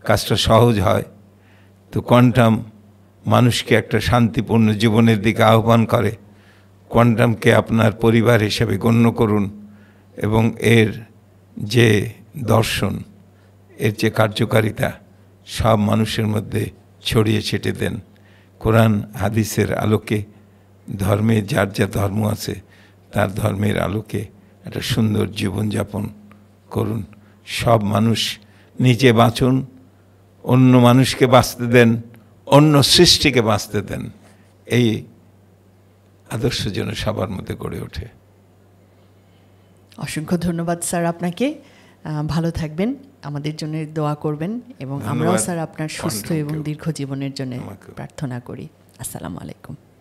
কাজটা সহজ হয় তো কোয়ান্টাম মানুষকে একটা শান্তিপূর্ণ জীবনের দিকে আহ্বান করে কোয়ান্টামকে আপনার পরিবার হিসেবে গণ্য করুন এবং এর যে দর্শন এর যে কার্যকারিতা সব মানুষের মধ্যে ছড়িয়ে ছেটে দেন কোরআন হাদিসের আলোকে ধর্মে যার যা ধর্ম আছে তার ধর্মের আলোকে একটা সুন্দর জীবনযাপন করুন সব মানুষ নিজে বাঁচুন অন্য মানুষকে বাঁচতে দেন অন্য সৃষ্টিকে বাঁচতে দেন এই আদর্শ যেন সবার মধ্যে গড়ে ওঠে অসংখ্য ধন্যবাদ স্যার আপনাকে ভালো থাকবেন আমাদের জন্য দোয়া করবেন এবং আমরাও স্যার আপনার সুস্থ এবং দীর্ঘ জীবনের জন্য প্রার্থনা করি আসসালামু আলাইকুম